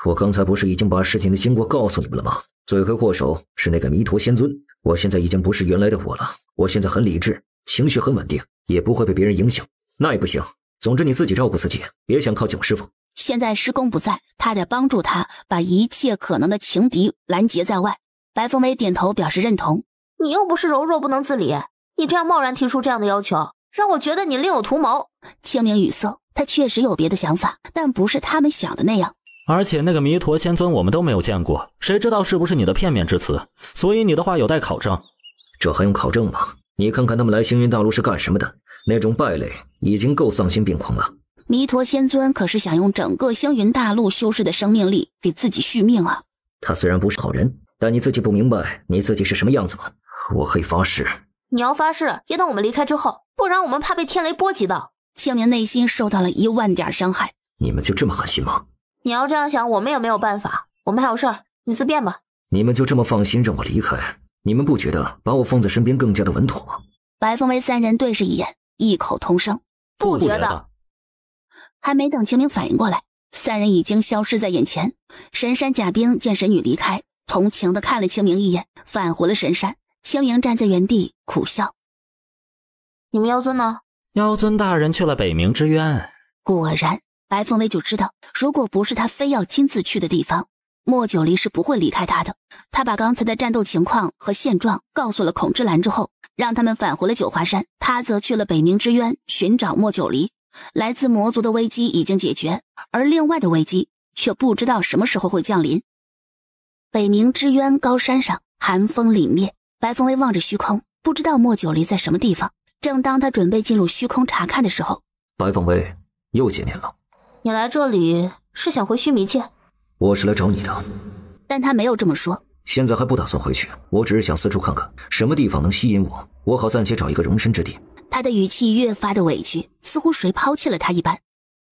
我刚才不是已经把事情的经过告诉你们了吗？罪魁祸首是那个弥陀仙尊。我现在已经不是原来的我了，我现在很理智，情绪很稳定，也不会被别人影响。那也不行。总之你自己照顾自己，别想靠景师傅。现在师公不在，他得帮助他把一切可能的情敌拦截在外。白凤微点头表示认同。你又不是柔弱不能自理，你这样贸然提出这样的要求，让我觉得你另有图谋。清明雨色，他确实有别的想法，但不是他们想的那样。而且那个弥陀仙尊，我们都没有见过，谁知道是不是你的片面之词？所以你的话有待考证。这还用考证吗？你看看他们来星云大陆是干什么的？那种败类已经够丧心病狂了。弥陀仙尊可是想用整个星云大陆修士的生命力给自己续命啊！他虽然不是好人，但你自己不明白你自己是什么样子吗？我可以发誓。你要发誓也等我们离开之后，不然我们怕被天雷波及到，青年内心受到了一万点伤害。你们就这么狠心吗？你要这样想，我们也没有办法。我们还有事儿，你自便吧。你们就这么放心让我离开？你们不觉得把我放在身边更加的稳妥吗？白凤为三人对视一眼，异口同声：“不觉得。”还没等清明反应过来，三人已经消失在眼前。神山甲兵见神女离开，同情的看了清明一眼，返回了神山。清明站在原地苦笑：“你们妖尊呢？妖尊大人去了北冥之渊。”果然。白凤薇就知道，如果不是他非要亲自去的地方，莫九黎是不会离开他的。他把刚才的战斗情况和现状告诉了孔芝兰之后，让他们返回了九华山，他则去了北冥之渊寻找莫九黎。来自魔族的危机已经解决，而另外的危机却不知道什么时候会降临。北冥之渊高山上，寒风凛冽，白凤薇望着虚空，不知道莫九黎在什么地方。正当他准备进入虚空查看的时候，白凤薇，又见面了。你来这里是想回须弥界？我是来找你的，但他没有这么说。现在还不打算回去，我只是想四处看看什么地方能吸引我，我好暂且找一个容身之地。他的语气越发的委屈，似乎谁抛弃了他一般。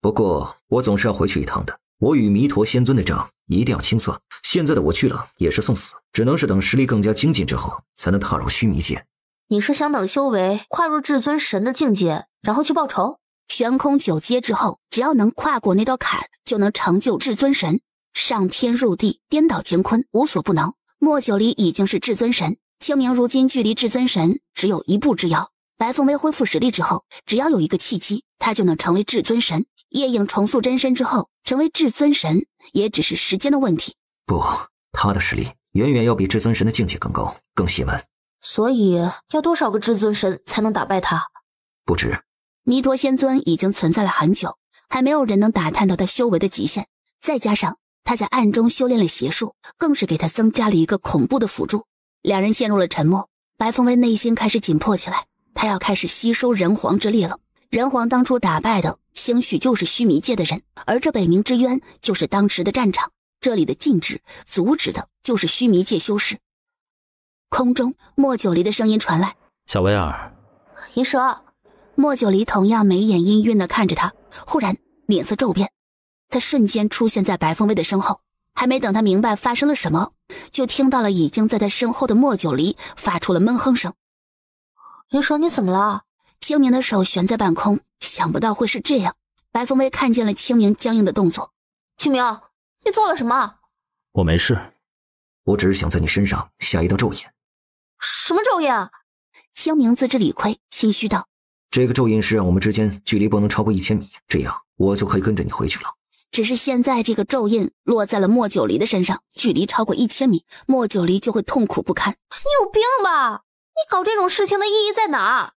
不过我总是要回去一趟的，我与弥陀仙尊的账一定要清算。现在的我去了也是送死，只能是等实力更加精进之后，才能踏入须弥界。你是想等修为跨入至尊神的境界，然后去报仇？悬空九阶之后，只要能跨过那道坎，就能成就至尊神，上天入地，颠倒乾坤，无所不能。莫九黎已经是至尊神，清明如今距离至尊神只有一步之遥。白凤薇恢复实力之后，只要有一个契机，他就能成为至尊神。夜影重塑真身之后，成为至尊神也只是时间的问题。不，他的实力远远要比至尊神的境界更高，更邪门。所以，要多少个至尊神才能打败他？不止。弥陀仙尊已经存在了很久，还没有人能打探到他修为的极限。再加上他在暗中修炼了邪术，更是给他增加了一个恐怖的辅助。两人陷入了沉默，白凤威内心开始紧迫起来，他要开始吸收人皇之力了。人皇当初打败的，兴许就是须弥界的人，而这北冥之渊就是当时的战场，这里的禁止阻止的就是须弥界修士。空中，莫九黎的声音传来：“小薇儿，银蛇。”莫九黎同样眉眼氤氲的看着他，忽然脸色骤变，他瞬间出现在白凤威的身后。还没等他明白发生了什么，就听到了已经在他身后的莫九黎发出了闷哼声。“云霜，你怎么了？”清明的手悬在半空，想不到会是这样。白凤威看见了清明僵硬的动作，清明，你做了什么？我没事，我只是想在你身上下一道咒印。什么咒印啊？清明自知理亏，心虚道。这个咒印是让我们之间距离不能超过一千米，这样我就可以跟着你回去了。只是现在这个咒印落在了莫九黎的身上，距离超过一千米，莫九黎就会痛苦不堪。你有病吧？你搞这种事情的意义在哪？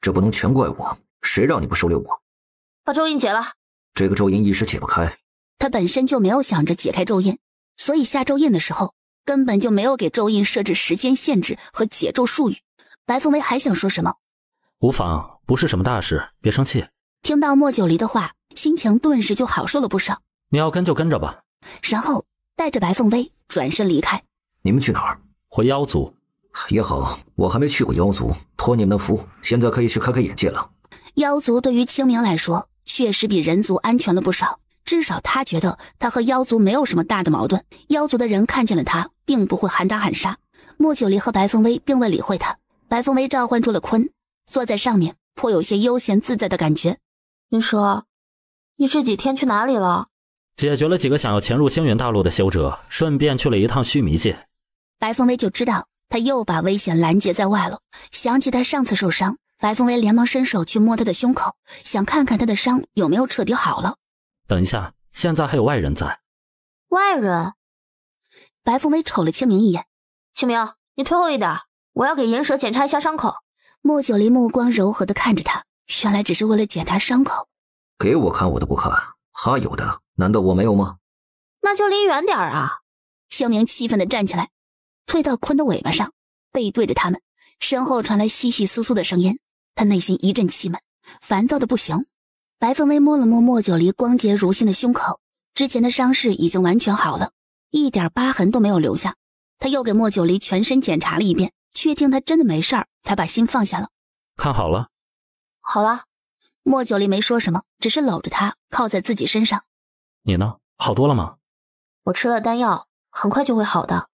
这不能全怪我，谁让你不收留我？把咒印解了。这个咒印一时解不开。他本身就没有想着解开咒印，所以下咒印的时候根本就没有给咒印设置时间限制和解咒术语。白凤梅还想说什么？无妨。不是什么大事，别生气。听到莫九黎的话，心情顿时就好受了不少。你要跟就跟着吧，然后带着白凤威转身离开。你们去哪儿？回妖族。也好，我还没去过妖族，托你们的福，现在可以去开开眼界了。妖族对于清明来说，确实比人族安全了不少。至少他觉得他和妖族没有什么大的矛盾。妖族的人看见了他，并不会喊打喊杀。莫九黎和白凤威并未理会他。白凤威召唤出了鲲，坐在上面。颇有些悠闲自在的感觉。银蛇，你这几天去哪里了？解决了几个想要潜入星云大陆的修者，顺便去了一趟须弥界。白凤微就知道他又把危险拦截在外了。想起他上次受伤，白凤微连忙伸手去摸他的胸口，想看看他的伤有没有彻底好了。等一下，现在还有外人在。外人？白凤微瞅了清明一眼。清明，你退后一点，我要给银蛇检查一下伤口。莫九离目光柔和的看着他，原来只是为了检查伤口。给我看，我都不看。他有的，难道我没有吗？那就离远点儿啊！清明气愤的站起来，退到坤的尾巴上，背对着他们。身后传来窸窸窣窣的声音，他内心一阵气闷，烦躁的不行。白凤微摸了摸莫九离光洁如新的胸口，之前的伤势已经完全好了，一点疤痕都没有留下。他又给莫九离全身检查了一遍。确定他真的没事儿，才把心放下了。看好了，好了。莫九黎没说什么，只是搂着他，靠在自己身上。你呢？好多了吗？我吃了丹药，很快就会好的。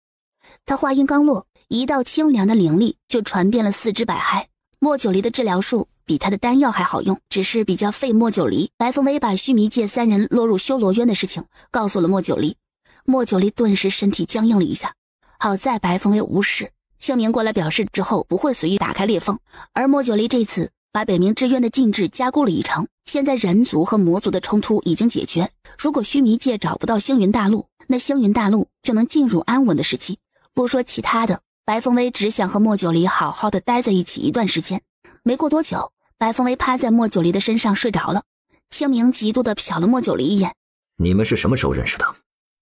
他话音刚落，一道清凉的灵力就传遍了四肢百骸。莫九黎的治疗术比他的丹药还好用，只是比较费莫九黎。白凤威把须弥界三人落入修罗渊的事情告诉了莫九黎，莫九黎顿时身体僵硬了一下。好在白凤威无事。清明过来表示之后不会随意打开裂缝，而莫九黎这次把北冥之渊的禁制加固了一层。现在人族和魔族的冲突已经解决，如果须弥界找不到星云大陆，那星云大陆就能进入安稳的时期。不说其他的，白风薇只想和莫九黎好好的待在一起一段时间。没过多久，白风薇趴在莫九黎的身上睡着了。清明嫉妒的瞟了莫九黎一眼：“你们是什么时候认识的？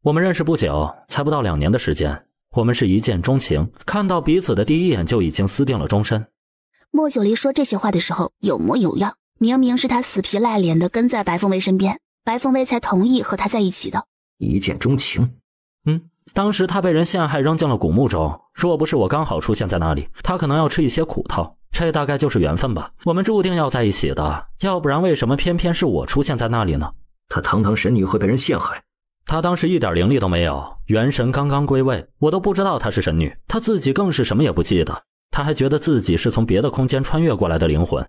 我们认识不久，才不到两年的时间。”我们是一见钟情，看到彼此的第一眼就已经私定了终身。莫九黎说这些话的时候有模有样，明明是他死皮赖脸的跟在白凤薇身边，白凤薇才同意和他在一起的。一见钟情，嗯，当时他被人陷害扔进了古墓中，若不是我刚好出现在那里，他可能要吃一些苦头。这大概就是缘分吧，我们注定要在一起的，要不然为什么偏偏是我出现在那里呢？他堂堂神女会被人陷害？他当时一点灵力都没有，元神刚刚归位，我都不知道她是神女，她自己更是什么也不记得，她还觉得自己是从别的空间穿越过来的灵魂。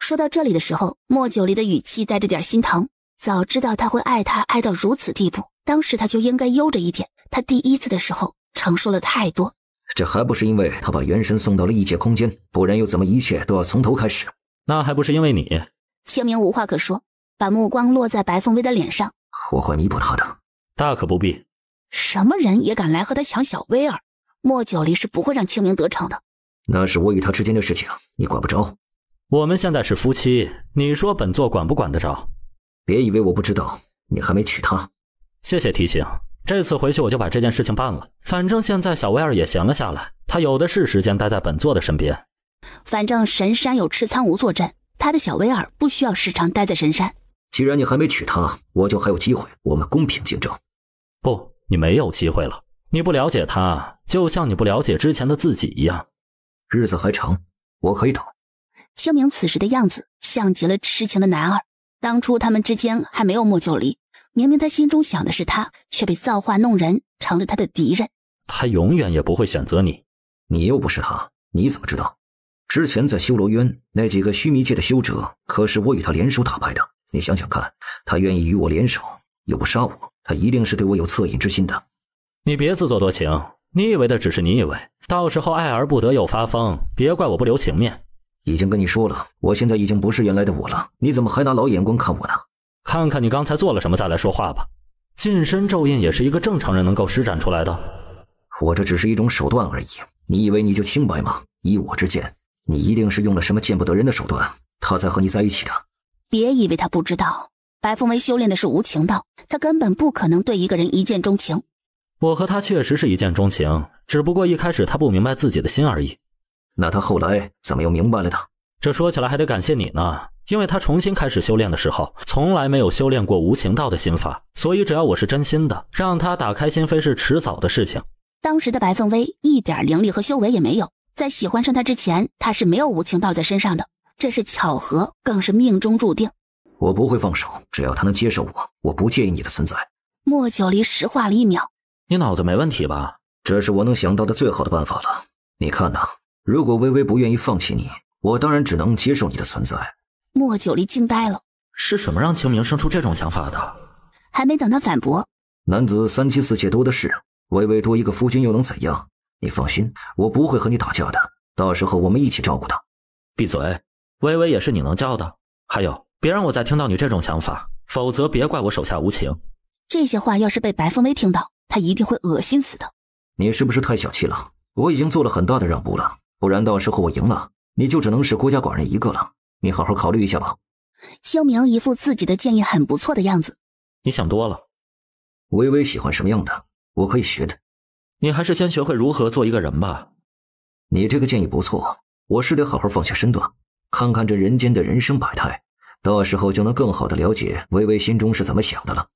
说到这里的时候，莫九黎的语气带着点心疼，早知道他会爱她爱到如此地步，当时他就应该悠着一点。他第一次的时候承受了太多，这还不是因为他把元神送到了异界空间，不然又怎么一切都要从头开始？那还不是因为你。清明无话可说，把目光落在白凤薇的脸上，我会弥补他的。大可不必，什么人也敢来和他抢小薇儿？莫九黎是不会让清明得逞的。那是我与他之间的事情，你管不着。我们现在是夫妻，你说本座管不管得着？别以为我不知道，你还没娶她。谢谢提醒，这次回去我就把这件事情办了。反正现在小薇儿也闲了下来，她有的是时间待在本座的身边。反正神山有赤苍梧坐镇，他的小薇儿不需要时常待在神山。既然你还没娶她，我就还有机会。我们公平竞争。不，你没有机会了。你不了解他，就像你不了解之前的自己一样。日子还长，我可以等。清明此时的样子，像极了痴情的男儿。当初他们之间还没有莫九离，明明他心中想的是他，却被造化弄人，成了他的敌人。他永远也不会选择你，你又不是他，你怎么知道？之前在修罗渊，那几个须弥界的修者，可是我与他联手打败的。你想想看，他愿意与我联手，又不杀我。他一定是对我有恻隐之心的，你别自作多情。你以为的只是你以为，到时候爱而不得又发疯，别怪我不留情面。已经跟你说了，我现在已经不是原来的我了。你怎么还拿老眼光看我呢？看看你刚才做了什么，再来说话吧。近身咒印也是一个正常人能够施展出来的，我这只是一种手段而已。你以为你就清白吗？依我之见，你一定是用了什么见不得人的手段，他才和你在一起的。别以为他不知道。白凤薇修炼的是无情道，她根本不可能对一个人一见钟情。我和她确实是一见钟情，只不过一开始她不明白自己的心而已。那她后来怎么又明白了呢？这说起来还得感谢你呢，因为她重新开始修炼的时候，从来没有修炼过无情道的心法，所以只要我是真心的，让她打开心扉是迟早的事情。当时的白凤薇一点灵力和修为也没有，在喜欢上他之前，她是没有无情道在身上的，这是巧合，更是命中注定。我不会放手，只要他能接受我，我不介意你的存在。莫九离石化了一秒。你脑子没问题吧？这是我能想到的最好的办法了。你看呐，如果微微不愿意放弃你，我当然只能接受你的存在。莫九离惊呆了，是什么让清明生出这种想法的？还没等他反驳，男子三妻四妾多的是，微微多一个夫君又能怎样？你放心，我不会和你打架的。到时候我们一起照顾他。闭嘴，微微也是你能叫的？还有。别让我再听到你这种想法，否则别怪我手下无情。这些话要是被白凤薇听到，她一定会恶心死的。你是不是太小气了？我已经做了很大的让步了，不然到时候我赢了，你就只能是孤家寡人一个了。你好好考虑一下吧。清明一副自己的建议很不错的样子。你想多了，微微喜欢什么样的，我可以学的。你还是先学会如何做一个人吧。你这个建议不错，我是得好好放下身段，看看这人间的人生百态。到时候就能更好的了解微微心中是怎么想的了。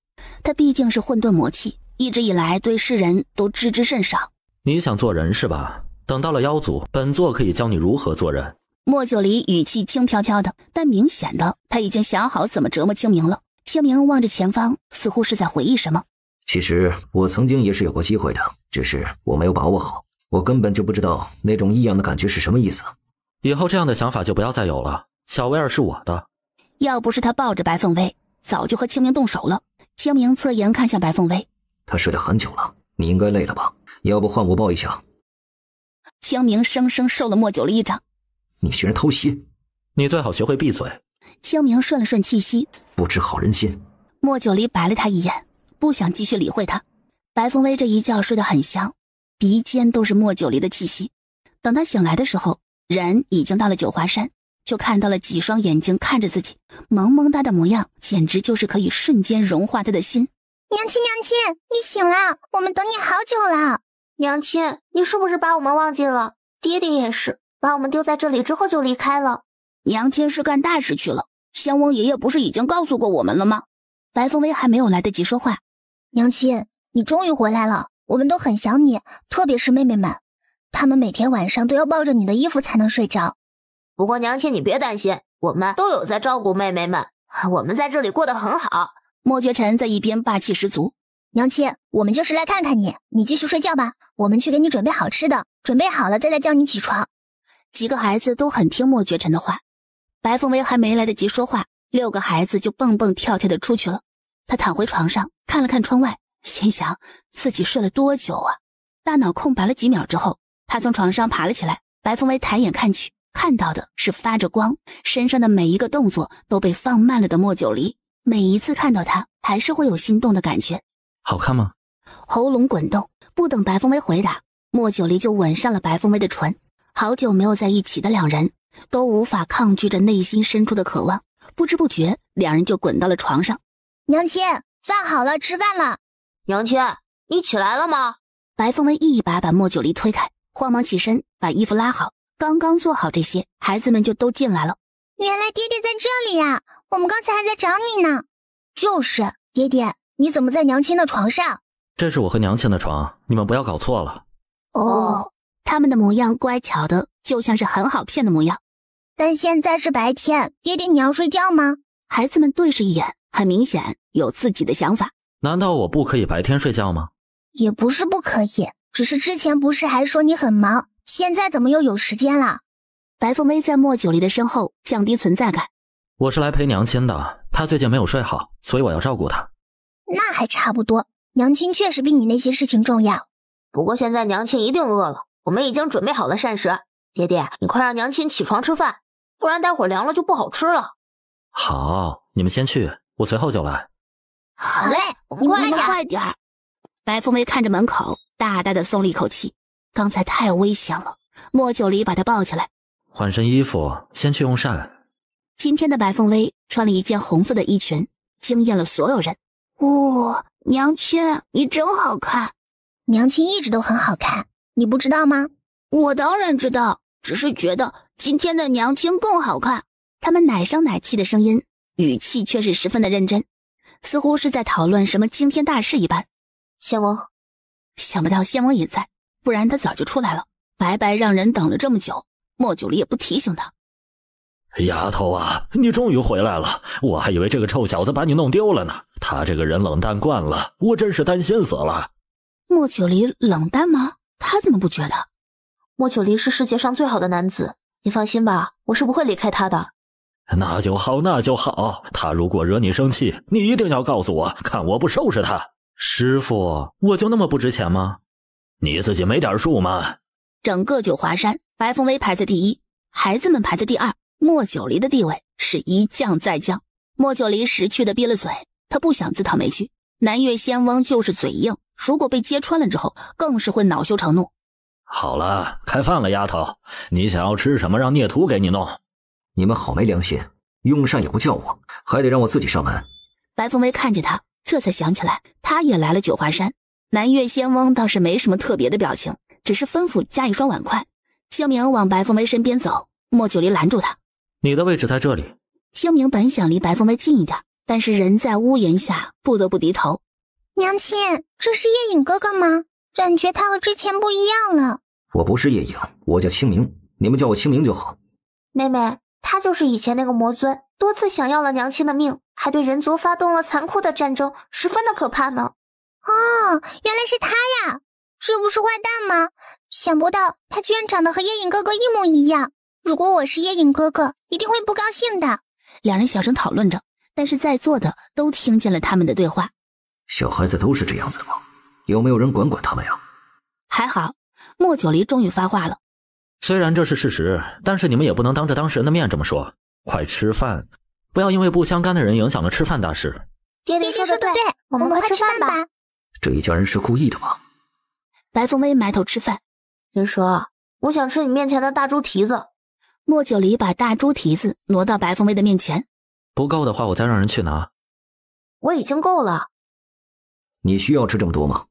他毕竟是混沌魔气，一直以来对世人都知之甚少。你想做人是吧？等到了妖族，本座可以教你如何做人。莫九黎语气轻飘飘的，但明显的他已经想好怎么折磨清明了。清明望着前方，似乎是在回忆什么。其实我曾经也是有过机会的，只是我没有把握好。我根本就不知道那种异样的感觉是什么意思。以后这样的想法就不要再有了。小薇儿是我的。要不是他抱着白凤薇，早就和清明动手了。清明侧颜看向白凤薇，他睡了很久了，你应该累了吧？要不换我抱一下。清明生生受了莫九离一掌，你居然偷袭！你最好学会闭嘴。清明顺了顺气息，不知好人心。莫九离白了他一眼，不想继续理会他。白凤薇这一觉睡得很香，鼻尖都是莫九离的气息。等他醒来的时候，人已经到了九华山。就看到了几双眼睛看着自己，萌萌哒的模样，简直就是可以瞬间融化他的心。娘亲，娘亲，你醒了，我们等你好久了。娘亲，你是不是把我们忘记了？爹爹也是把我们丢在这里之后就离开了。娘亲是干大事去了。仙翁爷爷不是已经告诉过我们了吗？白凤薇还没有来得及说话。娘亲，你终于回来了，我们都很想你，特别是妹妹们，她们每天晚上都要抱着你的衣服才能睡着。不过娘亲，你别担心，我们都有在照顾妹妹们，我们在这里过得很好。莫绝尘在一边霸气十足。娘亲，我们就是来看看你，你继续睡觉吧，我们去给你准备好吃的，准备好了再来叫你起床。几个孩子都很听莫绝尘的话。白凤薇还没来得及说话，六个孩子就蹦蹦跳跳的出去了。他躺回床上，看了看窗外，心想自己睡了多久啊？大脑空白了几秒之后，他从床上爬了起来。白凤薇抬眼看去。看到的是发着光，身上的每一个动作都被放慢了的莫九黎，每一次看到他，还是会有心动的感觉。好看吗？喉咙滚动，不等白凤薇回答，莫九黎就吻上了白凤薇的唇。好久没有在一起的两人，都无法抗拒着内心深处的渴望，不知不觉，两人就滚到了床上。娘亲，饭好了，吃饭了。娘亲，你起来了吗？白凤薇一把把莫九黎推开，慌忙起身把衣服拉好。刚刚做好这些，孩子们就都进来了。原来爹爹在这里呀！我们刚才还在找你呢。就是爹爹，你怎么在娘亲的床上？这是我和娘亲的床，你们不要搞错了。哦，他们的模样乖巧的，就像是很好骗的模样。但现在是白天，爹爹你要睡觉吗？孩子们对视一眼，很明显有自己的想法。难道我不可以白天睡觉吗？也不是不可以，只是之前不是还说你很忙。现在怎么又有时间了？白凤微在莫九黎的身后降低存在感。我是来陪娘亲的，她最近没有睡好，所以我要照顾她。那还差不多，娘亲确实比你那些事情重要。不过现在娘亲一定饿了，我们已经准备好了膳食。爹爹，你快让娘亲起床吃饭，不然待会儿凉了就不好吃了。好，你们先去，我随后就来。好嘞，你们快点点。白凤微看着门口，大大的松了一口气。刚才太危险了，莫九黎把她抱起来，换身衣服，先去用膳。今天的白凤薇穿了一件红色的衣裙，惊艳了所有人。哇，娘亲你真好看，娘亲一直都很好看，你不知道吗？我当然知道，只是觉得今天的娘亲更好看。他们奶声奶气的声音，语气却是十分的认真，似乎是在讨论什么惊天大事一般。仙翁，想不到仙翁也在。不然他早就出来了，白白让人等了这么久。莫九离也不提醒他。丫头啊，你终于回来了，我还以为这个臭小子把你弄丢了呢。他这个人冷淡惯了，我真是担心死了。莫九离冷淡吗？他怎么不觉得？莫九离是世界上最好的男子，你放心吧，我是不会离开他的。那就好，那就好。他如果惹你生气，你一定要告诉我，看我不收拾他。师傅，我就那么不值钱吗？你自己没点数吗？整个九华山，白凤威排在第一，孩子们排在第二，莫九黎的地位是一降再降。莫九黎识趣的闭了嘴，他不想自讨没趣。南岳仙翁就是嘴硬，如果被揭穿了之后，更是会恼羞成怒。好了，开饭了，丫头，你想要吃什么，让孽徒给你弄。你们好没良心，用膳也不叫我，还得让我自己上门。白凤威看见他，这才想起来，他也来了九华山。南岳仙翁倒是没什么特别的表情，只是吩咐加一双碗筷。清明往白凤梅身边走，莫九黎拦住他：“你的位置在这里。”清明本想离白凤梅近一点，但是人在屋檐下，不得不低头。娘亲，这是夜影哥哥吗？感觉他和之前不一样了。我不是夜影，我叫清明，你们叫我清明就好。妹妹，他就是以前那个魔尊，多次想要了娘亲的命，还对人族发动了残酷的战争，十分的可怕呢。哦，原来是他呀！这不是坏蛋吗？想不到他居然长得和夜影哥哥一模一样。如果我是夜影哥哥，一定会不高兴的。两人小声讨论着，但是在座的都听见了他们的对话。小孩子都是这样子的吗？有没有人管管他们呀？还好，莫九黎终于发话了。虽然这是事实，但是你们也不能当着当事人的面这么说。快吃饭，不要因为不相干的人影响了吃饭大事。爹爹说的对，我们快吃饭吧。这一家人是故意的吗？白凤威埋头吃饭。云蛇，我想吃你面前的大猪蹄子。莫九离把大猪蹄子挪到白凤威的面前。不够的话，我再让人去拿。我已经够了。你需要吃这么多吗？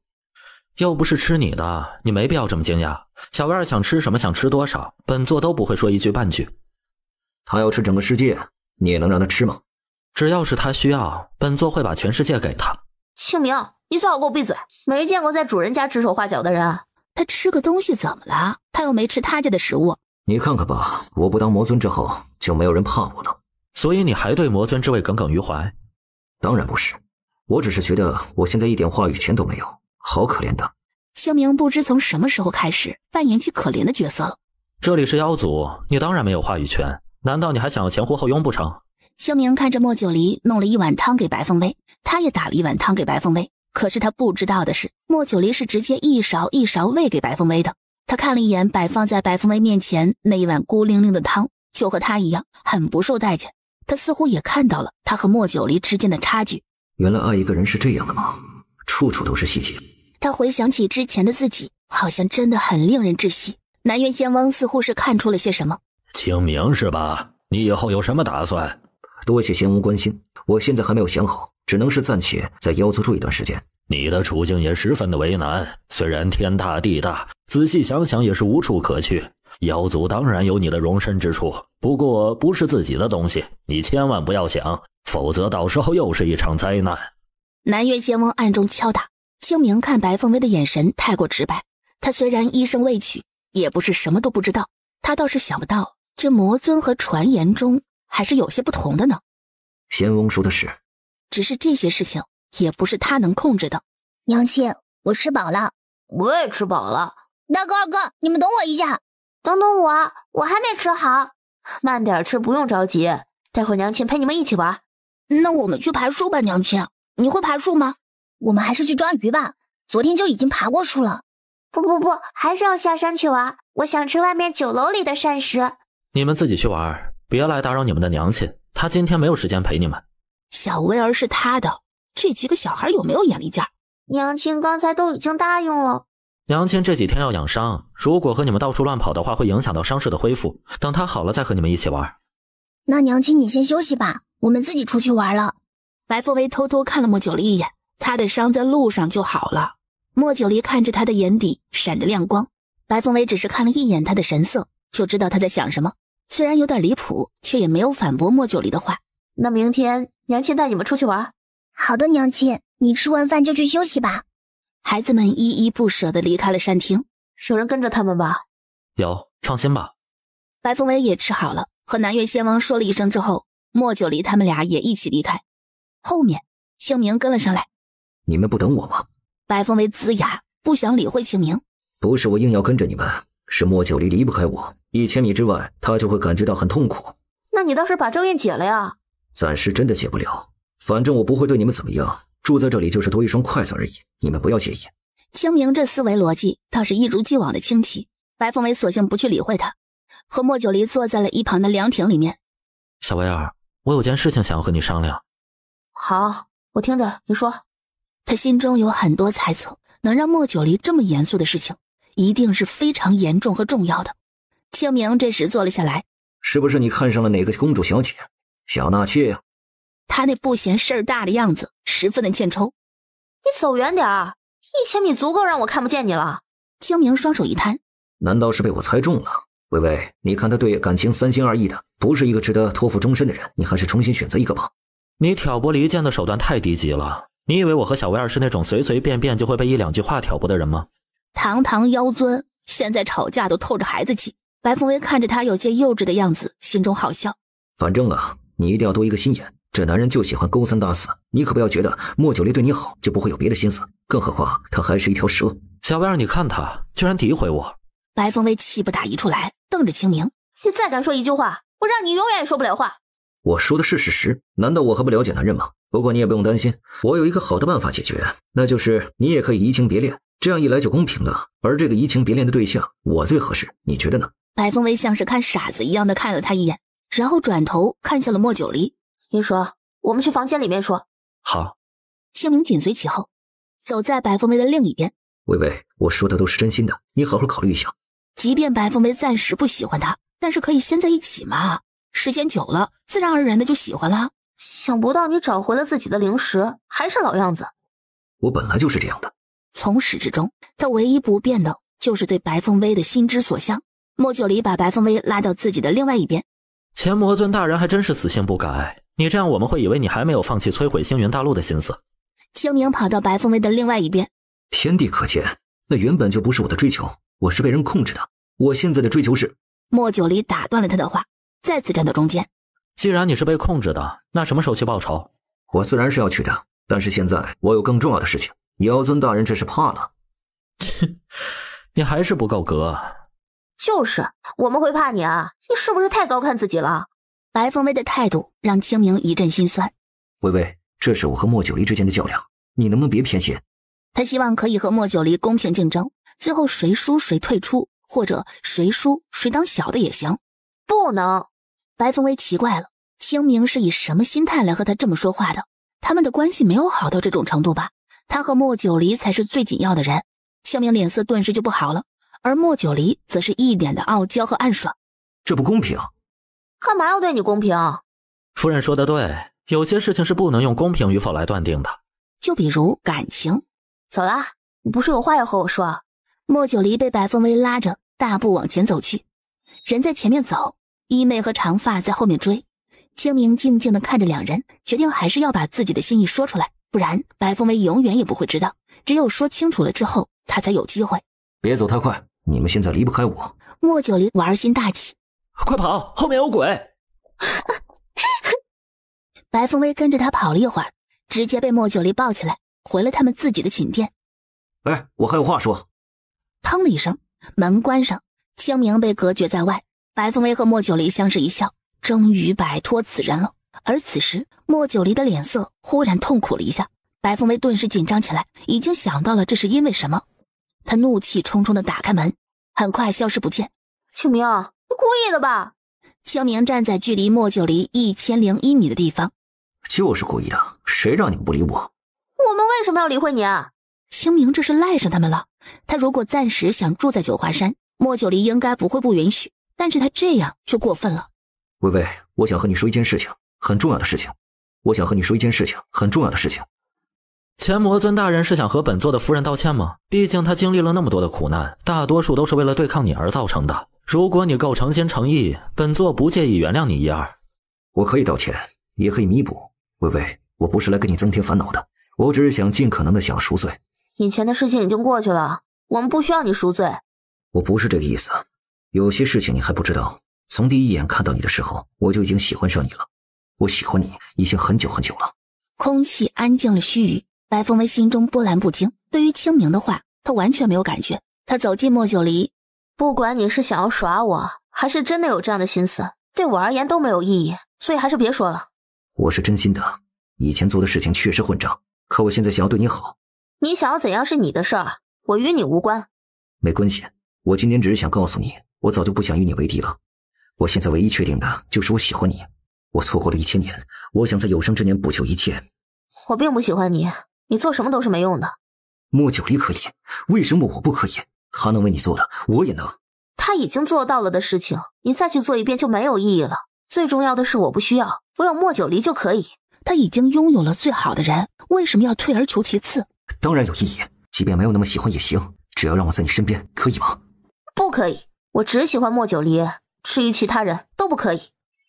又不是吃你的，你没必要这么惊讶。小薇儿想吃什么，想吃多少，本座都不会说一句半句。他要吃整个世界，你也能让他吃吗？只要是他需要，本座会把全世界给他。清明。你最好给我闭嘴！没见过在主人家指手画脚的人。他吃个东西怎么了？他又没吃他家的食物。你看看吧，我不当魔尊之后，就没有人怕我了。所以你还对魔尊之位耿耿于怀？当然不是，我只是觉得我现在一点话语权都没有，好可怜的。清明不知从什么时候开始扮演起可怜的角色了。这里是妖族，你当然没有话语权。难道你还想要前呼后拥不成？清明看着莫九黎弄了一碗汤给白凤威，他也打了一碗汤给白凤威。可是他不知道的是，莫九黎是直接一勺一勺喂给白凤薇的。他看了一眼摆放在白凤薇面前那一碗孤零零的汤，就和他一样，很不受待见。他似乎也看到了他和莫九黎之间的差距。原来爱一个人是这样的吗？处处都是细节。他回想起之前的自己，好像真的很令人窒息。南苑仙翁似乎是看出了些什么。清明是吧？你以后有什么打算？多谢仙翁关心，我现在还没有想好。只能是暂且在妖族住一段时间。你的处境也十分的为难，虽然天大地大，仔细想想也是无处可去。妖族当然有你的容身之处，不过不是自己的东西，你千万不要想，否则到时候又是一场灾难。南岳仙翁暗中敲打清明，看白凤微的眼神太过直白。他虽然一生未娶，也不是什么都不知道。他倒是想不到，这魔尊和传言中还是有些不同的呢。仙翁说的是。只是这些事情也不是他能控制的。娘亲，我吃饱了。我也吃饱了。大哥、二哥，你们等我一下，等等我，我还没吃好。慢点吃，不用着急。待会娘亲陪你们一起玩。那我们去爬树吧，娘亲。你会爬树吗？我们还是去抓鱼吧。昨天就已经爬过树了。不不不，还是要下山去玩。我想吃外面酒楼里的膳食。你们自己去玩，别来打扰你们的娘亲。她今天没有时间陪你们。小薇儿是他的，这几个小孩有没有眼力见？娘亲刚才都已经答应了。娘亲这几天要养伤，如果和你们到处乱跑的话，会影响到伤势的恢复。等他好了再和你们一起玩。那娘亲你先休息吧，我们自己出去玩了。白凤薇偷偷看了莫九离一眼，他的伤在路上就好了。莫九离看着他的眼底闪着亮光，白凤尾只是看了一眼他的神色，就知道他在想什么。虽然有点离谱，却也没有反驳莫九离的话。那明天娘亲带你们出去玩。好的，娘亲，你吃完饭就去休息吧。孩子们依依不舍的离开了山厅。有人跟着他们吧？有，放心吧。白凤为也吃好了，和南岳仙王说了一声之后，莫九离他们俩也一起离开。后面清明跟了上来。你们不等我吗？白凤为呲牙，不想理会清明。不是我硬要跟着你们，是莫九离离不开我。一千米之外，他就会感觉到很痛苦。那你倒是把咒印解了呀！暂时真的解不了，反正我不会对你们怎么样。住在这里就是多一双筷子而已，你们不要介意。清明这思维逻辑倒是一如既往的清奇。白凤尾索性不去理会他，和莫九离坐在了一旁的凉亭里面。小薇儿，我有件事情想要和你商量。好，我听着，你说。他心中有很多猜测，能让莫九离这么严肃的事情，一定是非常严重和重要的。清明这时坐了下来，是不是你看上了哪个公主小姐？小纳妾，呀、他那不嫌事儿大的样子，十分的欠抽。你走远点儿，一千米足够让我看不见你了。清明双手一摊，难道是被我猜中了？微微，你看他对感情三心二意的，不是一个值得托付终身的人。你还是重新选择一个吧。你挑拨离间的手段太低级了。你以为我和小薇儿是那种随随便便就会被一两句话挑拨的人吗？堂堂妖尊，现在吵架都透着孩子气。白凤薇看着他有些幼稚的样子，心中好笑。反正啊。你一定要多一个心眼，这男人就喜欢勾三搭四。你可不要觉得莫九黎对你好就不会有别的心思，更何况他还是一条蛇。小薇，你看他居然诋毁我！白风薇气不打一处来，瞪着清明：“你再敢说一句话，我让你永远也说不了话！”我说的是事实，难道我还不了解男人吗？不过你也不用担心，我有一个好的办法解决，那就是你也可以移情别恋，这样一来就公平了。而这个移情别恋的对象，我最合适，你觉得呢？白风薇像是看傻子一样的看了他一眼。然后转头看向了莫九黎：“你说，我们去房间里面说。好。清明紧随其后，走在白凤薇的另一边。微微，我说的都是真心的，你好好考虑一下。即便白凤薇暂时不喜欢他，但是可以先在一起嘛，时间久了，自然而然的就喜欢了。想不到你找回了自己的零食，还是老样子。我本来就是这样的，从始至终，他唯一不变的就是对白凤薇的心之所向。莫九黎把白凤薇拉到自己的另外一边。前魔尊大人还真是死性不改，你这样我们会以为你还没有放弃摧毁星云大陆的心思。清明跑到白凤尾的另外一边，天地可见，那原本就不是我的追求，我是被人控制的。我现在的追求是……莫九黎打断了他的话，再次站到中间。既然你是被控制的，那什么时候去报仇？我自然是要去的，但是现在我有更重要的事情。妖尊大人，这是怕了？切，你还是不够格。就是我们会怕你啊！你是不是太高看自己了？白凤微的态度让清明一阵心酸。微微，这是我和莫九黎之间的较量，你能不能别偏心？他希望可以和莫九黎公平竞争，最后谁输谁退出，或者谁输谁当小的也行。不能。白凤微奇怪了，清明是以什么心态来和他这么说话的？他们的关系没有好到这种程度吧？他和莫九黎才是最紧要的人。清明脸色顿时就不好了。而莫九黎则是一脸的傲娇和暗爽，这不公平！干嘛要对你公平？夫人说的对，有些事情是不能用公平与否来断定的，就比如感情。走了，不是有话要和我说？莫九黎被白凤薇拉着大步往前走去，人在前面走，衣妹和长发在后面追。清明静静的看着两人，决定还是要把自己的心意说出来，不然白凤薇永远也不会知道。只有说清楚了之后，他才有机会。别走太快。你们现在离不开我。莫九离玩心大起，快跑，后面有鬼！白凤薇跟着他跑了一会儿，直接被莫九离抱起来，回了他们自己的寝殿。哎，我还有话说。砰的一声，门关上，清明被隔绝在外。白凤薇和莫九离相视一笑，终于摆脱此人了。而此时，莫九离的脸色忽然痛苦了一下，白凤薇顿时紧张起来，已经想到了这是因为什么。他怒气冲冲地打开门，很快消失不见。清明，你故意的吧？清明站在距离莫九离一千零一米的地方，就是故意的。谁让你们不理我？我们为什么要理会你？啊？清明这是赖上他们了。他如果暂时想住在九华山，莫九离应该不会不允许。但是他这样就过分了。微微，我想和你说一件事情，很重要的事情。我想和你说一件事情，很重要的事情。前魔尊大人是想和本座的夫人道歉吗？毕竟他经历了那么多的苦难，大多数都是为了对抗你而造成的。如果你够诚心诚意，本座不介意原谅你一二。我可以道歉，也可以弥补。微微，我不是来给你增添烦恼的，我只是想尽可能的想赎罪。以前的事情已经过去了，我们不需要你赎罪。我不是这个意思，有些事情你还不知道。从第一眼看到你的时候，我就已经喜欢上你了。我喜欢你已经很久很久了。空气安静了，须臾。白凤薇心中波澜不惊，对于清明的话，她完全没有感觉。她走近莫九黎，不管你是想要耍我，还是真的有这样的心思，对我而言都没有意义。所以还是别说了。我是真心的，以前做的事情确实混账，可我现在想要对你好。你想要怎样是你的事儿，我与你无关。没关系，我今天只是想告诉你，我早就不想与你为敌了。我现在唯一确定的就是我喜欢你。我错过了一千年，我想在有生之年补救一切。我并不喜欢你。你做什么都是没用的。莫九黎可以，为什么我不可以？他能为你做的，我也能。他已经做到了的事情，你再去做一遍就没有意义了。最重要的是，我不需要，我有莫九黎就可以。他已经拥有了最好的人，为什么要退而求其次？当然有意义，即便没有那么喜欢也行，只要让我在你身边，可以吗？不可以，我只喜欢莫九黎，至于其他人都不可以。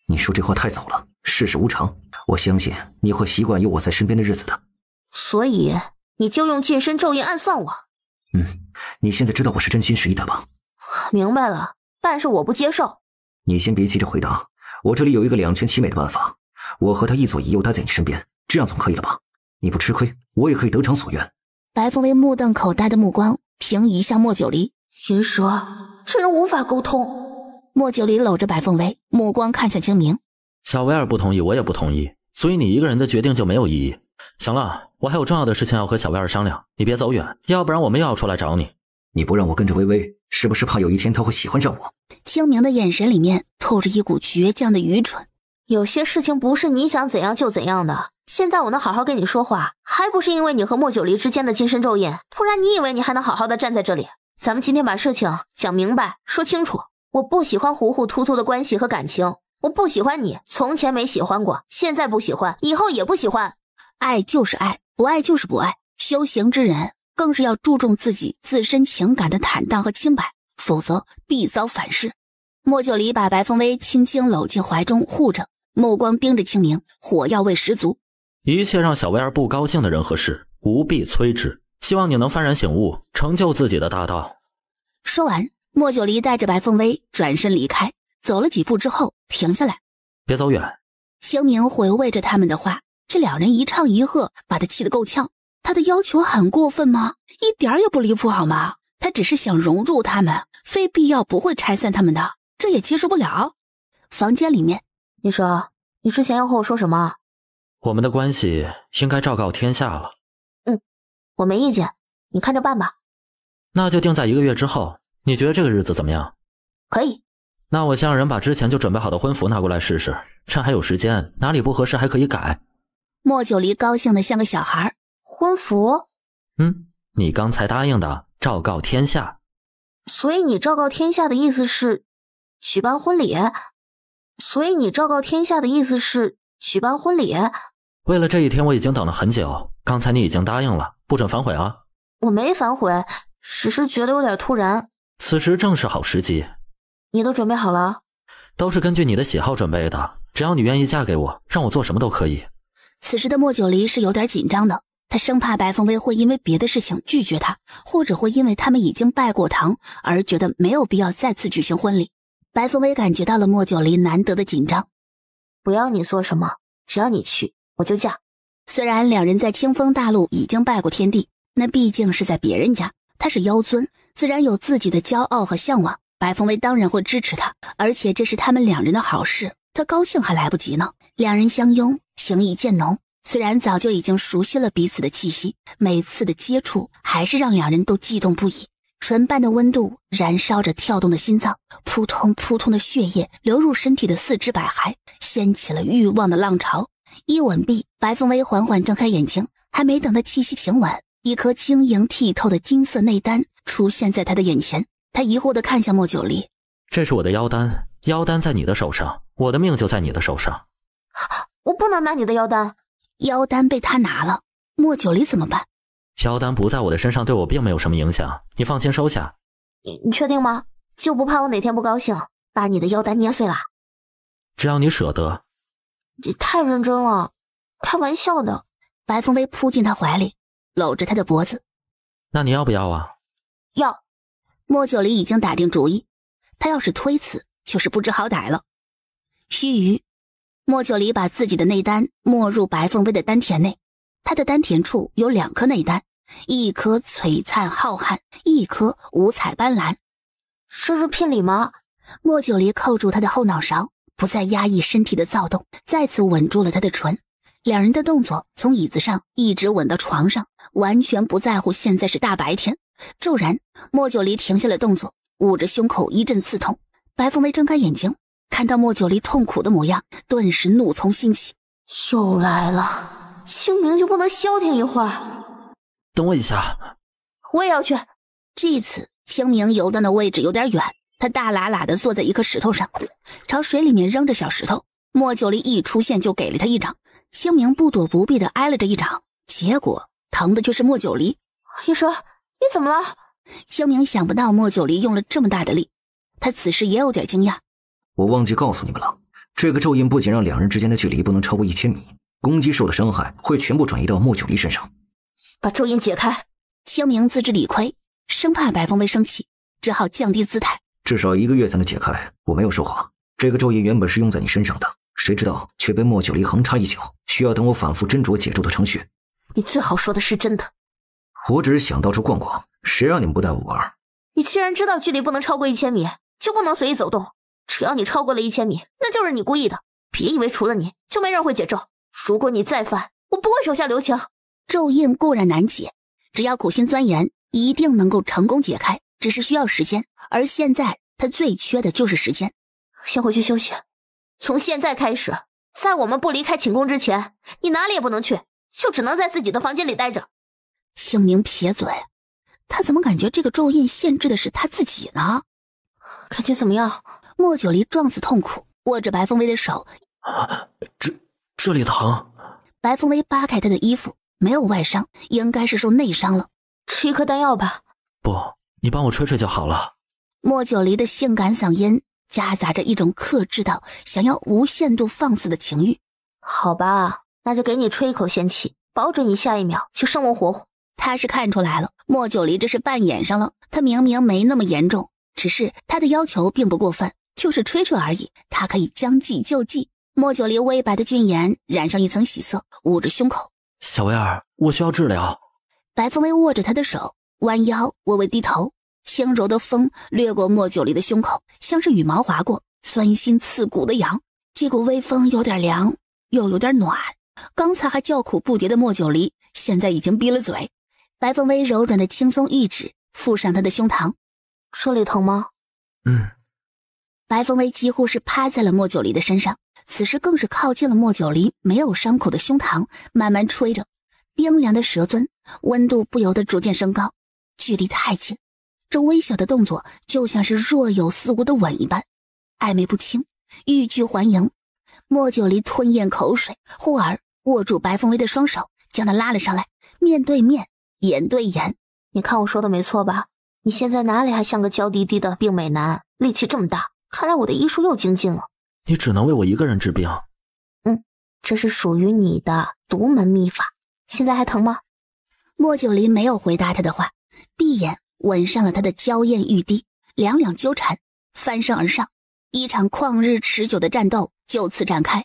你说这话太早了，世事无常，我相信你会习惯有我在身边的日子的。所以你就用近身咒印暗算我。嗯，你现在知道我是真心实意的吧？明白了，但是我不接受。你先别急着回答，我这里有一个两全其美的办法。我和他一左一右待在你身边，这样总可以了吧？你不吃亏，我也可以得偿所愿。白凤薇目瞪口呆的目光平移向莫九黎，云蛇这人无法沟通。莫九黎搂着白凤薇，目光看向清明。小薇儿不同意，我也不同意，所以你一个人的决定就没有意义。行了，我还有重要的事情要和小薇儿商量，你别走远，要不然我们又要出来找你。你不让我跟着微微，是不是怕有一天他会喜欢上我？清明的眼神里面透着一股倔强的愚蠢。有些事情不是你想怎样就怎样的。现在我能好好跟你说话，还不是因为你和莫九黎之间的金身咒印？不然你以为你还能好好的站在这里？咱们今天把事情讲明白，说清楚。我不喜欢糊糊涂涂的关系和感情，我不喜欢你，从前没喜欢过，现在不喜欢，以后也不喜欢。爱就是爱，不爱就是不爱。修行之人更是要注重自己自身情感的坦荡和清白，否则必遭反噬。莫九黎把白凤薇轻轻搂进怀中，护着，目光盯着清明，火药味十足。一切让小薇儿不高兴的人和事，无必催之。希望你能幡然醒悟，成就自己的大道。说完，莫九黎带着白凤薇转身离开。走了几步之后，停下来，别走远。清明回味着他们的话。这两人一唱一和，把他气得够呛。他的要求很过分吗？一点儿也不离谱，好吗？他只是想融入他们，非必要不会拆散他们的。这也接受不了。房间里面，你说你之前要和我说什么？我们的关系应该昭告天下了。嗯，我没意见，你看着办吧。那就定在一个月之后。你觉得这个日子怎么样？可以。那我先让人把之前就准备好的婚服拿过来试试，趁还有时间，哪里不合适还可以改。莫九黎高兴的像个小孩儿，婚服？嗯，你刚才答应的，昭告天下。所以你昭告天下的意思是举办婚礼。所以你昭告天下的意思是举办婚礼。为了这一天，我已经等了很久。刚才你已经答应了，不准反悔啊！我没反悔，只是觉得有点突然。此时正是好时机，你都准备好了？都是根据你的喜好准备的，只要你愿意嫁给我，让我做什么都可以。此时的莫九黎是有点紧张的，他生怕白凤薇会因为别的事情拒绝他，或者会因为他们已经拜过堂而觉得没有必要再次举行婚礼。白凤薇感觉到了莫九黎难得的紧张，不要你做什么，只要你去，我就嫁。虽然两人在清风大陆已经拜过天地，那毕竟是在别人家，他是妖尊，自然有自己的骄傲和向往。白凤薇当然会支持他，而且这是他们两人的好事，他高兴还来不及呢。两人相拥。情谊渐浓，虽然早就已经熟悉了彼此的气息，每次的接触还是让两人都悸动不已。唇瓣的温度燃烧着跳动的心脏，扑通扑通的血液流入身体的四肢百骸，掀起了欲望的浪潮。一吻毕，白凤薇缓缓睁开眼睛，还没等他气息平稳，一颗晶莹剔透的金色内丹出现在他的眼前。他疑惑地看向莫九黎：“这是我的妖丹，妖丹在你的手上，我的命就在你的手上。”我不能拿你的妖丹，妖丹被他拿了，莫九离怎么办？妖丹不在我的身上，对我并没有什么影响，你放心收下。你你确定吗？就不怕我哪天不高兴，把你的妖丹捏碎了？只要你舍得。你太认真了，开玩笑的。白风微扑进他怀里，搂着他的脖子。那你要不要啊？要。莫九离已经打定主意，他要是推辞，就是不知好歹了。须臾。莫九黎把自己的内丹没入白凤威的丹田内，他的丹田处有两颗内丹，一颗璀璨浩瀚，一颗五彩斑斓。这是聘礼吗？莫九黎扣住他的后脑勺，不再压抑身体的躁动，再次吻住了他的唇。两人的动作从椅子上一直吻到床上，完全不在乎现在是大白天。骤然，莫九黎停下了动作，捂着胸口一阵刺痛。白凤薇睁开眼睛。看到莫九黎痛苦的模样，顿时怒从心起，又来了。清明就不能消停一会儿？等我一下，我也要去。这一次清明游荡的位置有点远，他大喇喇的坐在一颗石头上，朝水里面扔着小石头。莫九黎一出现就给了他一掌，清明不躲不避的挨了这一掌，结果疼的却是莫九黎。医生，你怎么了？清明想不到莫九黎用了这么大的力，他此时也有点惊讶。我忘记告诉你们了，这个咒印不仅让两人之间的距离不能超过一千米，攻击受的伤害会全部转移到莫九黎身上。把咒印解开。清明自知理亏，生怕白凤薇生气，只好降低姿态。至少一个月才能解开。我没有说谎，这个咒印原本是用在你身上的，谁知道却被莫九黎横插一脚，需要等我反复斟酌解咒的程序。你最好说的是真的。我只是想到处逛逛，谁让你们不带我玩？你既然知道距离不能超过一千米，就不能随意走动。只要你超过了一千米，那就是你故意的。别以为除了你，就没人会解咒。如果你再犯，我不会手下留情。咒印固然难解，只要苦心钻研，一定能够成功解开，只是需要时间。而现在他最缺的就是时间。先回去休息。从现在开始，在我们不离开寝宫之前，你哪里也不能去，就只能在自己的房间里待着。清明撇嘴，他怎么感觉这个咒印限制的是他自己呢？感觉怎么样？莫九黎状死痛苦，握着白凤薇的手，这这里疼。白凤薇扒开他的衣服，没有外伤，应该是受内伤了。吃一颗丹药吧。不，你帮我吹吹就好了。莫九黎的性感嗓音夹杂着一种克制到想要无限度放肆的情欲。好吧，那就给你吹一口仙气，保准你下一秒就生龙活虎。他是看出来了，莫九黎这是扮演上了。他明明没那么严重，只是他的要求并不过分。就是吹吹而已，他可以将计就计。莫九离微白的俊颜染上一层喜色，捂着胸口：“小薇儿，我需要治疗。”白凤微握着他的手，弯腰微微低头，轻柔的风掠过莫九离的胸口，像是羽毛划过，钻心刺骨的痒。这股微风有点凉，又有点暖。刚才还叫苦不迭的莫九离，现在已经闭了嘴。白凤微柔软的轻松一指，附上他的胸膛：“这里疼吗？”“嗯。”白凤薇几乎是趴在了莫九黎的身上，此时更是靠近了莫九黎没有伤口的胸膛，慢慢吹着冰凉的蛇尊，温度不由得逐渐升高。距离太近，这微小的动作就像是若有似无的吻一般，暧昧不清，欲拒还迎。莫九黎吞咽口水，忽而握住白凤薇的双手，将她拉了上来，面对面，眼对眼，你看我说的没错吧？你现在哪里还像个娇滴滴的病美男？力气这么大！看来我的医术又精进了。你只能为我一个人治病。嗯，这是属于你的独门秘法。现在还疼吗？莫九黎没有回答他的话，闭眼吻上了他的娇艳欲滴，两两纠缠，翻身而上，一场旷日持久的战斗就此展开。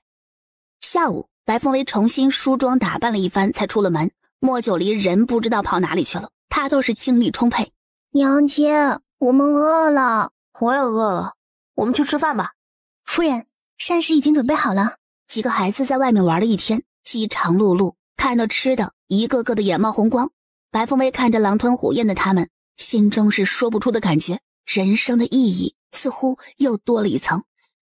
下午，白凤薇重新梳妆打扮了一番，才出了门。莫九黎人不知道跑哪里去了，他倒是精力充沛。娘亲，我们饿了，我也饿了。我们去吃饭吧，夫人，膳食已经准备好了。几个孩子在外面玩了一天，饥肠辘辘，看到吃的，一个个的眼冒红光。白凤薇看着狼吞虎咽的他们，心中是说不出的感觉。人生的意义似乎又多了一层。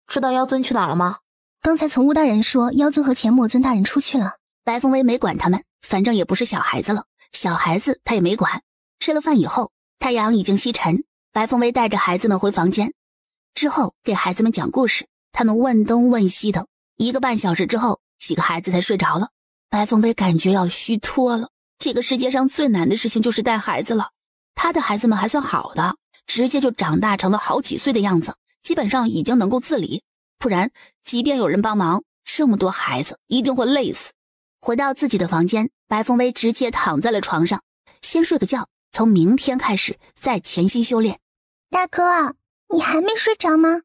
知道妖尊去哪了吗？刚才从巫大人说，妖尊和钱莫尊大人出去了。白凤薇没管他们，反正也不是小孩子了，小孩子他也没管。吃了饭以后，太阳已经西沉，白凤薇带着孩子们回房间。之后给孩子们讲故事，他们问东问西的，一个半小时之后，几个孩子才睡着了。白凤威感觉要虚脱了。这个世界上最难的事情就是带孩子了。他的孩子们还算好的，直接就长大成了好几岁的样子，基本上已经能够自理。不然，即便有人帮忙，这么多孩子一定会累死。回到自己的房间，白凤威直接躺在了床上，先睡个觉，从明天开始再潜心修炼。大哥。你还没睡着吗？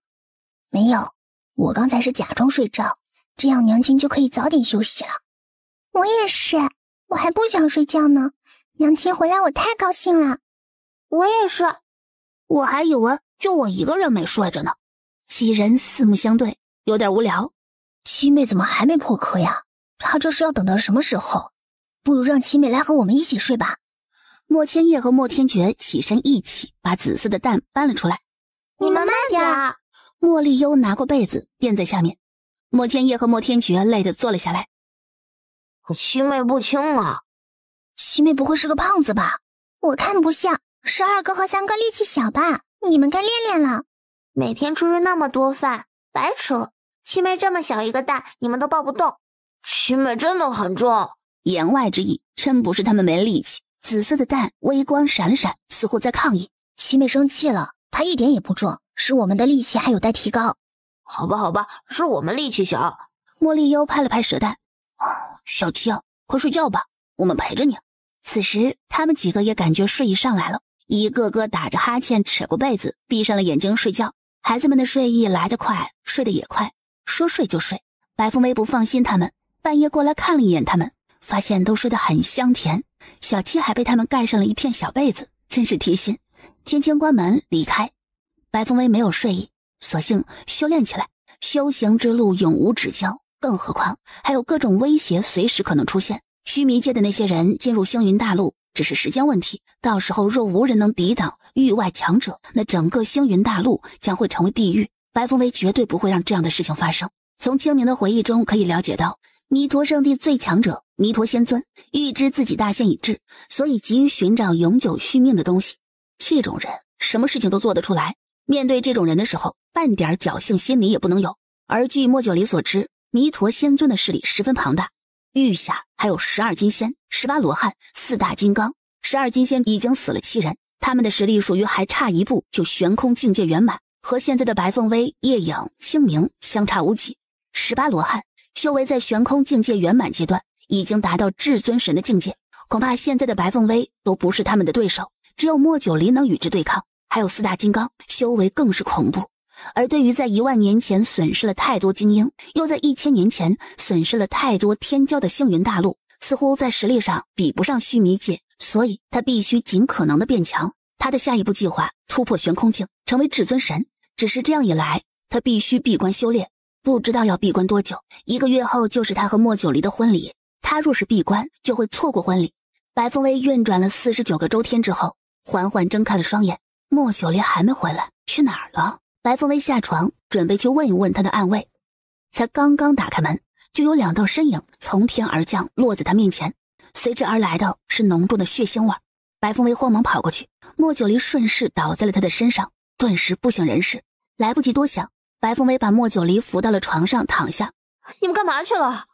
没有，我刚才是假装睡着，这样娘亲就可以早点休息了。我也是，我还不想睡觉呢。娘亲回来我太高兴了，我也是。我还以为就我一个人没睡着呢。几人四目相对，有点无聊。七妹怎么还没破壳呀？她这是要等到什么时候？不如让七妹来和我们一起睡吧。莫千叶和莫天爵起身，一起把紫色的蛋搬了出来。你们慢点。莫莉优拿过被子垫在下面，莫千叶和莫天觉累得坐了下来。七妹不轻啊！七妹不会是个胖子吧？我看不像是二哥和三哥力气小吧？你们该练练了。每天吃出那么多饭，白吃了。七妹这么小一个蛋，你们都抱不动。七妹真的很重，言外之意，真不是他们没力气。紫色的蛋微光闪了闪，似乎在抗议。七妹生气了。他一点也不壮，是我们的力气还有待提高。好吧，好吧，是我们力气小。茉莉优拍了拍蛇蛋，小七，快睡觉吧，我们陪着你。此时，他们几个也感觉睡意上来了，一个个打着哈欠扯过被子，闭上了眼睛睡觉。孩子们的睡意来得快，睡得也快，说睡就睡。白凤微不放心他们，半夜过来看了一眼他们，发现都睡得很香甜。小七还被他们盖上了一片小被子，真是贴心。轻轻关门离开，白风薇没有睡意，索性修炼起来。修行之路永无止境，更何况还有各种威胁随时可能出现。须弥界的那些人进入星云大陆只是时间问题，到时候若无人能抵挡域外强者，那整个星云大陆将会成为地狱。白风薇绝对不会让这样的事情发生。从清明的回忆中可以了解到，弥陀圣地最强者弥陀仙尊预知自己大限已至，所以急于寻找永久续命的东西。这种人什么事情都做得出来。面对这种人的时候，半点侥幸心理也不能有。而据莫九黎所知，弥陀仙尊的势力十分庞大，御下还有十二金仙、十八罗汉、四大金刚。十二金仙已经死了七人，他们的实力属于还差一步就悬空境界圆满，和现在的白凤威、夜影、清明相差无几。十八罗汉修为在悬空境界圆满阶段，已经达到至尊神的境界，恐怕现在的白凤威都不是他们的对手。只有莫九黎能与之对抗，还有四大金刚，修为更是恐怖。而对于在一万年前损失了太多精英，又在一千年前损失了太多天骄的星云大陆，似乎在实力上比不上须弥界，所以他必须尽可能的变强。他的下一步计划，突破悬空境，成为至尊神。只是这样一来，他必须闭关修炼，不知道要闭关多久。一个月后就是他和莫九黎的婚礼，他若是闭关，就会错过婚礼。白凤薇运转了四十九个周天之后。缓缓睁开了双眼，莫九黎还没回来，去哪儿了？白凤薇下床准备去问一问他的暗卫，才刚刚打开门，就有两道身影从天而降，落在他面前，随之而来的是浓重的血腥味儿。白凤薇慌忙跑过去，莫九黎顺势倒在了他的身上，顿时不省人事。来不及多想，白凤薇把莫九黎扶到了床上躺下。你们干嘛去了？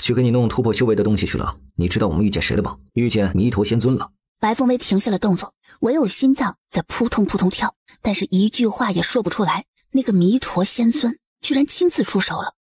去给你弄突破修为的东西去了。你知道我们遇见谁了吗？遇见弥陀仙尊了。白凤薇停下了动作。唯有心脏在扑通扑通跳，但是一句话也说不出来。那个弥陀仙尊居然亲自出手了，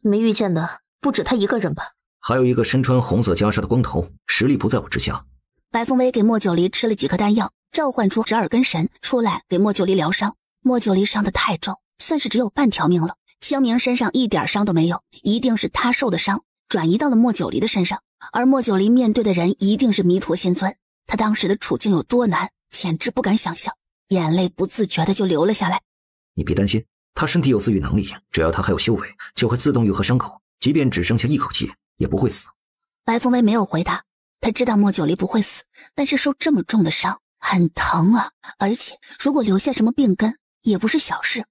没遇见的不止他一个人吧？还有一个身穿红色袈裟的光头，实力不在我之下。白凤薇给莫九黎吃了几颗丹药，召唤出十二根神出来给莫九黎疗伤。莫九黎伤得太重，算是只有半条命了。江明身上一点伤都没有，一定是他受的伤转移到了莫九黎的身上。而莫九黎面对的人一定是弥陀仙尊，他当时的处境有多难？简直不敢想象，眼泪不自觉的就流了下来。你别担心，他身体有自愈能力，只要他还有修为，就会自动愈合伤口。即便只剩下一口气，也不会死。白凤薇没有回答，他知道莫九离不会死，但是受这么重的伤，很疼啊！而且如果留下什么病根，也不是小事。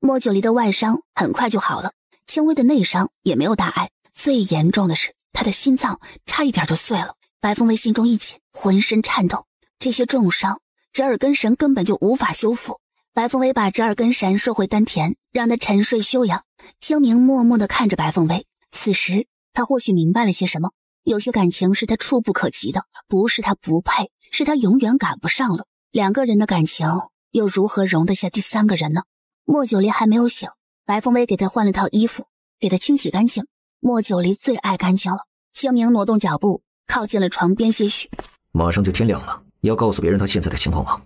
莫九离的外伤很快就好了，轻微的内伤也没有大碍。最严重的是他的心脏差一点就碎了。白凤薇心中一紧，浑身颤抖。这些重伤，折耳根神根本就无法修复。白凤薇把折耳根神收回丹田，让他沉睡休养。清明默默地看着白凤薇，此时他或许明白了些什么。有些感情是他触不可及的，不是他不配，是他永远赶不上了。两个人的感情又如何容得下第三个人呢？莫九离还没有醒，白凤薇给他换了套衣服，给他清洗干净。莫九离最爱干净了。清明挪动脚步，靠近了床边些许。马上就天亮了。你要告诉别人他现在的情况吗？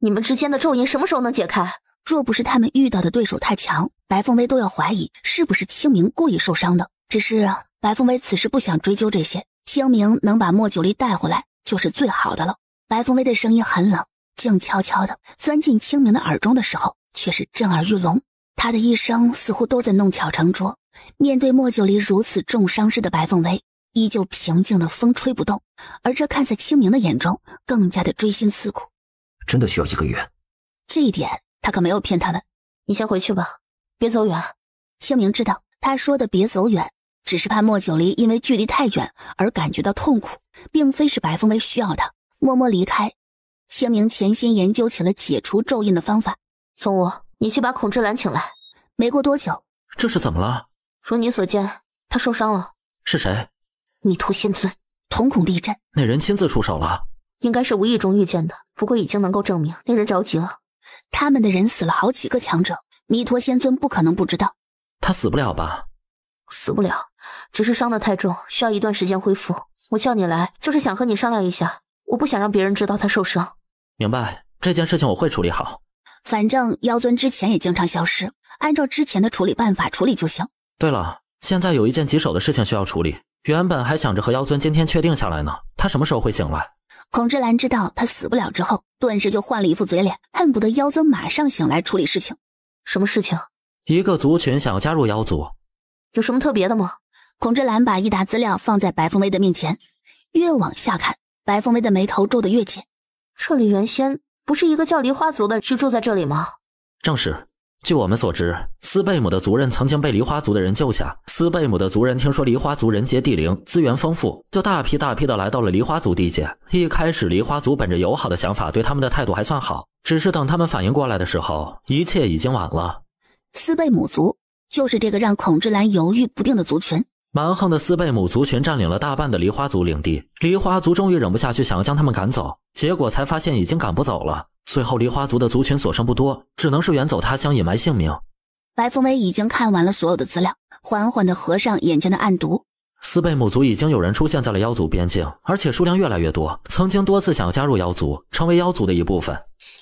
你们之间的咒印什么时候能解开？若不是他们遇到的对手太强，白凤威都要怀疑是不是清明故意受伤的。只是白凤威此时不想追究这些，清明能把莫九黎带回来就是最好的了。白凤威的声音很冷，静悄悄的钻进清明的耳中的时候，却是震耳欲聋。他的一生似乎都在弄巧成拙，面对莫九黎如此重伤势的白凤威。依旧平静的风吹不动，而这看在清明的眼中，更加的锥心刺骨。真的需要一个月，这一点他可没有骗他们。你先回去吧，别走远。清明知道他说的别走远，只是怕莫九黎因为距离太远而感觉到痛苦，并非是白凤薇需要他默默离开。清明潜心研究起了解除咒印的方法。从武，你去把孔芝兰请来。没过多久，这是怎么了？如你所见，他受伤了。是谁？弥陀仙尊，瞳孔地震。那人亲自出手了，应该是无意中遇见的。不过已经能够证明，那人着急了，他们的人死了好几个强者。弥陀仙尊不可能不知道，他死不了吧？死不了，只是伤得太重，需要一段时间恢复。我叫你来就是想和你商量一下，我不想让别人知道他受伤。明白，这件事情我会处理好。反正妖尊之前也经常消失，按照之前的处理办法处理就行。对了，现在有一件棘手的事情需要处理。原本还想着和妖尊今天确定下来呢，他什么时候会醒来？孔芝兰知道他死不了之后，顿时就换了一副嘴脸，恨不得妖尊马上醒来处理事情。什么事情？一个族群想要加入妖族，有什么特别的吗？孔芝兰把一沓资料放在白凤薇的面前，越往下看，白凤薇的眉头皱得越紧。这里原先不是一个叫梨花族的居住在这里吗？正是。据我们所知，斯贝姆的族人曾经被梨花族的人救下。斯贝姆的族人听说梨花族人杰地灵，资源丰富，就大批大批的来到了梨花族地界。一开始，梨花族本着友好的想法，对他们的态度还算好。只是等他们反应过来的时候，一切已经晚了。斯贝姆族就是这个让孔志兰犹豫不定的族群。蛮横的斯贝姆族群占领了大半的梨花族领地，梨花族终于忍不下去，想要将他们赶走，结果才发现已经赶不走了。最后，梨花族的族群所剩不多，只能是远走他乡，隐埋姓名。白凤威已经看完了所有的资料，缓缓地合上眼前的暗读。斯贝姆族已经有人出现在了妖族边境，而且数量越来越多。曾经多次想要加入妖族，成为妖族的一部分。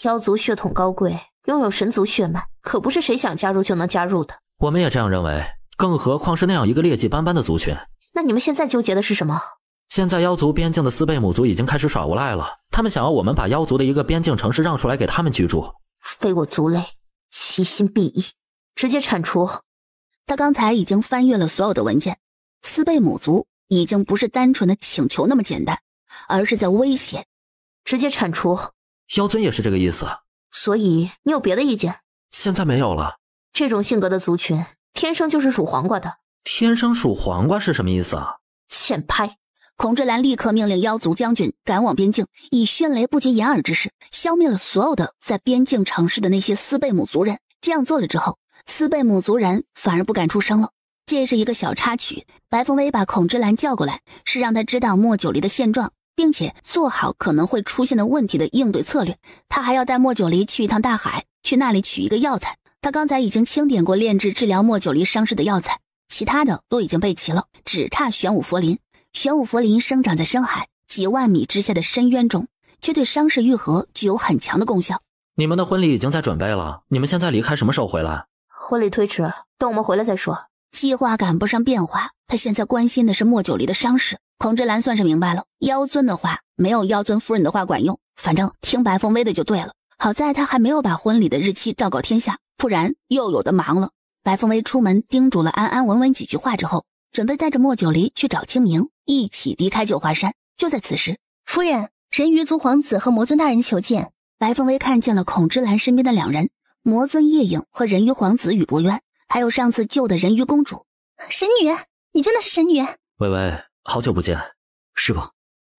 妖族血统高贵，拥有神族血脉，可不是谁想加入就能加入的。我们也这样认为，更何况是那样一个劣迹斑斑的族群。那你们现在纠结的是什么？现在妖族边境的斯贝姆族已经开始耍无赖了，他们想要我们把妖族的一个边境城市让出来给他们居住。非我族类，其心必异，直接铲除。他刚才已经翻阅了所有的文件，斯贝姆族已经不是单纯的请求那么简单，而是在威胁。直接铲除。妖尊也是这个意思。所以你有别的意见？现在没有了。这种性格的族群，天生就是属黄瓜的。天生属黄瓜是什么意思啊？欠拍。孔之兰立刻命令妖族将军赶往边境，以迅雷不及掩耳之势消灭了所有的在边境城市的那些斯贝姆族人。这样做了之后，斯贝姆族人反而不敢出声了。这是一个小插曲。白凤威把孔之兰叫过来，是让他知道莫九离的现状，并且做好可能会出现的问题的应对策略。他还要带莫九离去一趟大海，去那里取一个药材。他刚才已经清点过炼制治疗莫九离伤势的药材，其他的都已经备齐了，只差玄武佛林。玄武佛林生长在深海几万米之下的深渊中，却对伤势愈合具有很强的功效。你们的婚礼已经在准备了，你们现在离开，什么时候回来？婚礼推迟，等我们回来再说。计划赶不上变化，他现在关心的是莫九黎的伤势。孔芝兰算是明白了，妖尊的话没有妖尊夫人的话管用，反正听白凤威的就对了。好在他还没有把婚礼的日期昭告天下，不然又有的忙了。白凤威出门叮嘱了安安稳稳几句话之后。准备带着莫九黎去找清明，一起离开九华山。就在此时，夫人、人鱼族皇子和魔尊大人求见。白凤薇看见了孔芝兰身边的两人，魔尊夜影和人鱼皇子宇博渊，还有上次救的人鱼公主神女。你真的是神女，微微，好久不见，师傅。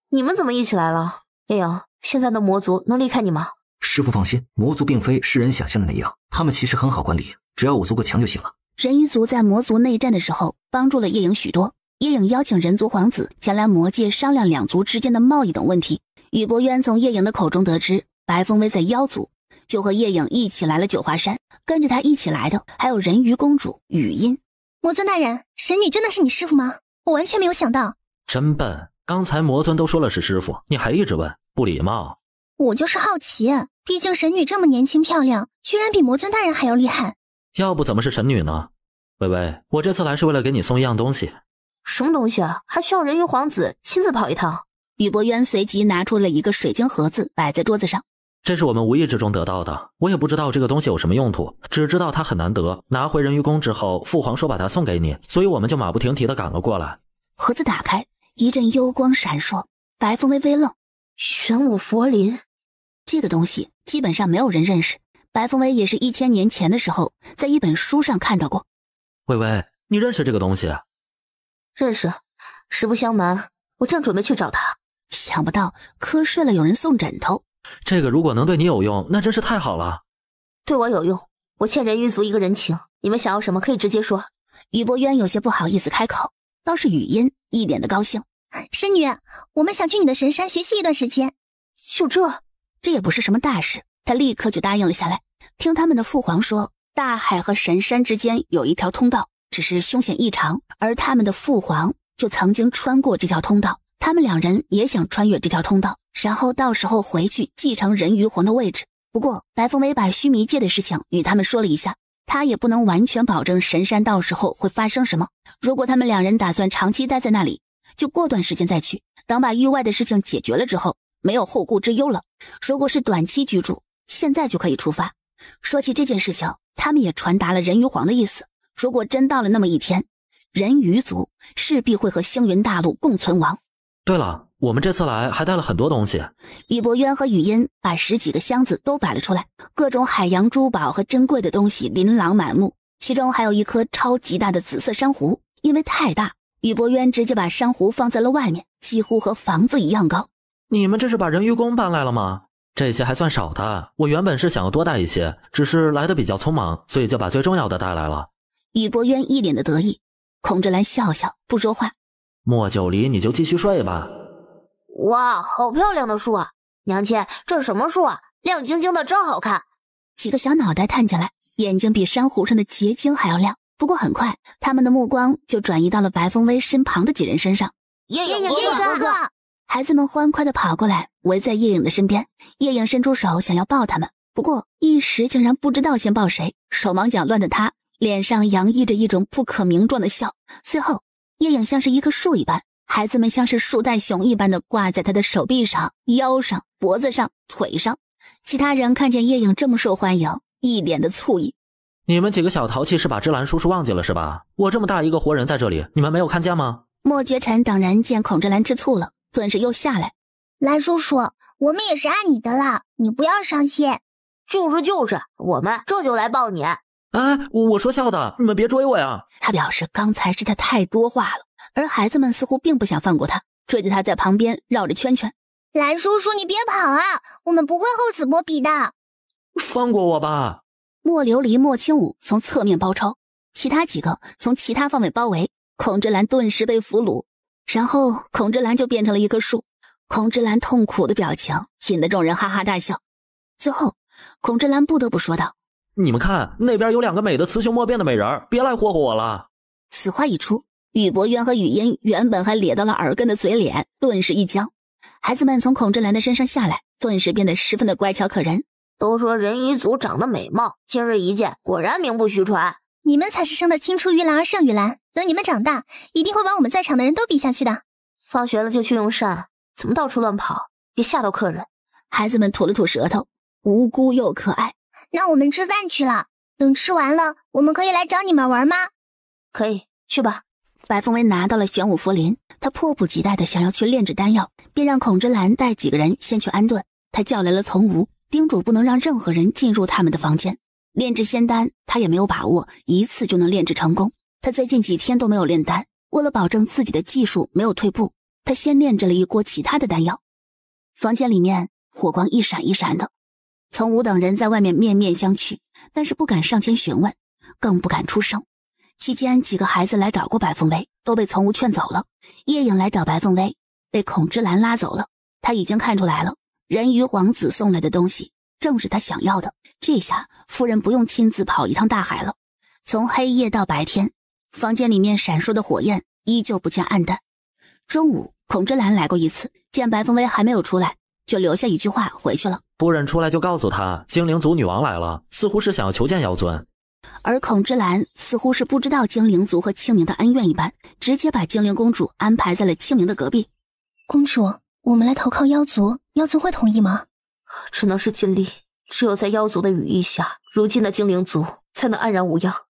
你们怎么一起来了？夜影，现在的魔族能离开你吗？师傅放心，魔族并非世人想象的那样，他们其实很好管理，只要我足够强就行了。人鱼族在魔族内战的时候，帮助了夜影许多。夜影邀请人族皇子前来魔界，商量两族之间的贸易等问题。宇伯渊从夜影的口中得知白风威在妖族，就和夜影一起来了九华山。跟着他一起来的还有人鱼公主雨音。魔尊大人，神女真的是你师傅吗？我完全没有想到。真笨！刚才魔尊都说了是师傅，你还一直问，不礼貌。我就是好奇，毕竟神女这么年轻漂亮，居然比魔尊大人还要厉害。要不怎么是神女呢？微微，我这次来是为了给你送一样东西。什么东西啊？还需要人鱼皇子亲自跑一趟？宇伯渊随即拿出了一个水晶盒子，摆在桌子上。这是我们无意之中得到的，我也不知道这个东西有什么用途，只知道它很难得。拿回人鱼宫之后，父皇说把它送给你，所以我们就马不停蹄的赶了过来。盒子打开，一阵幽光闪烁，白风微微愣。玄武佛林，这个东西基本上没有人认识。白凤薇也是一千年前的时候，在一本书上看到过。薇薇，你认识这个东西？认识，实不相瞒，我正准备去找他，想不到瞌睡了有人送枕头。这个如果能对你有用，那真是太好了。对我有用，我欠人鱼族一个人情。你们想要什么，可以直接说。宇博渊有些不好意思开口，倒是雨音一脸的高兴。神女，我们想去你的神山学习一段时间。就这，这也不是什么大事。他立刻就答应了下来。听他们的父皇说，大海和神山之间有一条通道，只是凶险异常。而他们的父皇就曾经穿过这条通道，他们两人也想穿越这条通道，然后到时候回去继承人鱼皇的位置。不过，白凤梅把须弥界的事情与他们说了一下，她也不能完全保证神山到时候会发生什么。如果他们两人打算长期待在那里，就过段时间再去，等把域外的事情解决了之后，没有后顾之忧了。如果是短期居住，现在就可以出发。说起这件事情，他们也传达了人鱼皇的意思。如果真到了那么一天，人鱼族势必会和星云大陆共存亡。对了，我们这次来还带了很多东西。宇伯渊和雨音把十几个箱子都摆了出来，各种海洋珠宝和珍贵的东西琳琅满目。其中还有一颗超级大的紫色珊瑚，因为太大，宇伯渊直接把珊瑚放在了外面，几乎和房子一样高。你们这是把人鱼宫搬来了吗？这些还算少的，我原本是想要多带一些，只是来的比较匆忙，所以就把最重要的带来了。宇伯渊一脸的得意，孔志兰笑笑不说话。莫九黎，你就继续睡吧。哇，好漂亮的树啊！娘亲，这是什么树啊？亮晶晶的，真好看。几个小脑袋探进来，眼睛比珊瑚上的结晶还要亮。不过很快，他们的目光就转移到了白风威身旁的几人身上。哥哥。孩子们欢快地跑过来，围在夜影的身边。夜影伸出手想要抱他们，不过一时竟然不知道先抱谁，手忙脚乱的他脸上洋溢着一种不可名状的笑。最后，夜影像是一棵树一般，孩子们像是树袋熊一般的挂在他的手臂上、腰上、脖子上、腿上。其他人看见夜影这么受欢迎，一脸的醋意。你们几个小淘气是把芝兰叔叔忘记了是吧？我这么大一个活人在这里，你们没有看见吗？莫绝尘等人见孔芝兰吃醋了。顿时又下来，蓝叔叔，我们也是爱你的啦，你不要伤心。就是就是，我们这就来抱你。啊，我说笑的，你们别追我呀。他表示刚才是他太多话了，而孩子们似乎并不想放过他，追着他在旁边绕着圈圈。蓝叔叔，你别跑啊，我们不会厚此薄彼的。放过我吧。莫琉璃、莫青武从侧面包抄，其他几个从其他方位包围，孔之兰顿时被俘虏。然后，孔之兰就变成了一棵树。孔之兰痛苦的表情引得众人哈哈大笑。最后，孔之兰不得不说道：“你们看，那边有两个美的雌雄莫辨的美人，别来祸祸我了。”此话一出，宇博渊和雨音原本还咧到了耳根的嘴脸顿时一僵。孩子们从孔之兰的身上下来，顿时变得十分的乖巧可人。都说人鱼族长得美貌，今日一见，果然名不虚传。你们才是生的青出于蓝而胜于蓝。等你们长大，一定会把我们在场的人都比下去的。放学了就去用膳，怎么到处乱跑？别吓到客人。孩子们吐了吐舌头，无辜又可爱。那我们吃饭去了。等吃完了，我们可以来找你们玩吗？可以，去吧。白凤薇拿到了玄武茯苓，她迫不及待的想要去炼制丹药，便让孔芝兰带几个人先去安顿。他叫来了从无，叮嘱不能让任何人进入他们的房间。炼制仙丹，他也没有把握一次就能炼制成功。他最近几天都没有炼丹，为了保证自己的技术没有退步，他先炼制了一锅其他的丹药。房间里面火光一闪一闪的，从武等人在外面面面相觑，但是不敢上前询问，更不敢出声。期间几个孩子来找过白凤薇，都被从无劝走了。夜影来找白凤薇，被孔芝兰拉走了。他已经看出来了，人鱼皇子送来的东西正是他想要的。这下夫人不用亲自跑一趟大海了。从黑夜到白天。房间里面闪烁的火焰依旧不见暗淡。中午，孔之兰来过一次，见白凤薇还没有出来，就留下一句话回去了。夫人出来就告诉他，精灵族女王来了，似乎是想要求见妖尊。而孔之兰似乎是不知道精灵族和清明的恩怨一般，直接把精灵公主安排在了清明的隔壁。公主，我们来投靠妖族，妖族会同意吗？只能是尽力。只有在妖族的羽翼下，如今的精灵族才能安然无恙。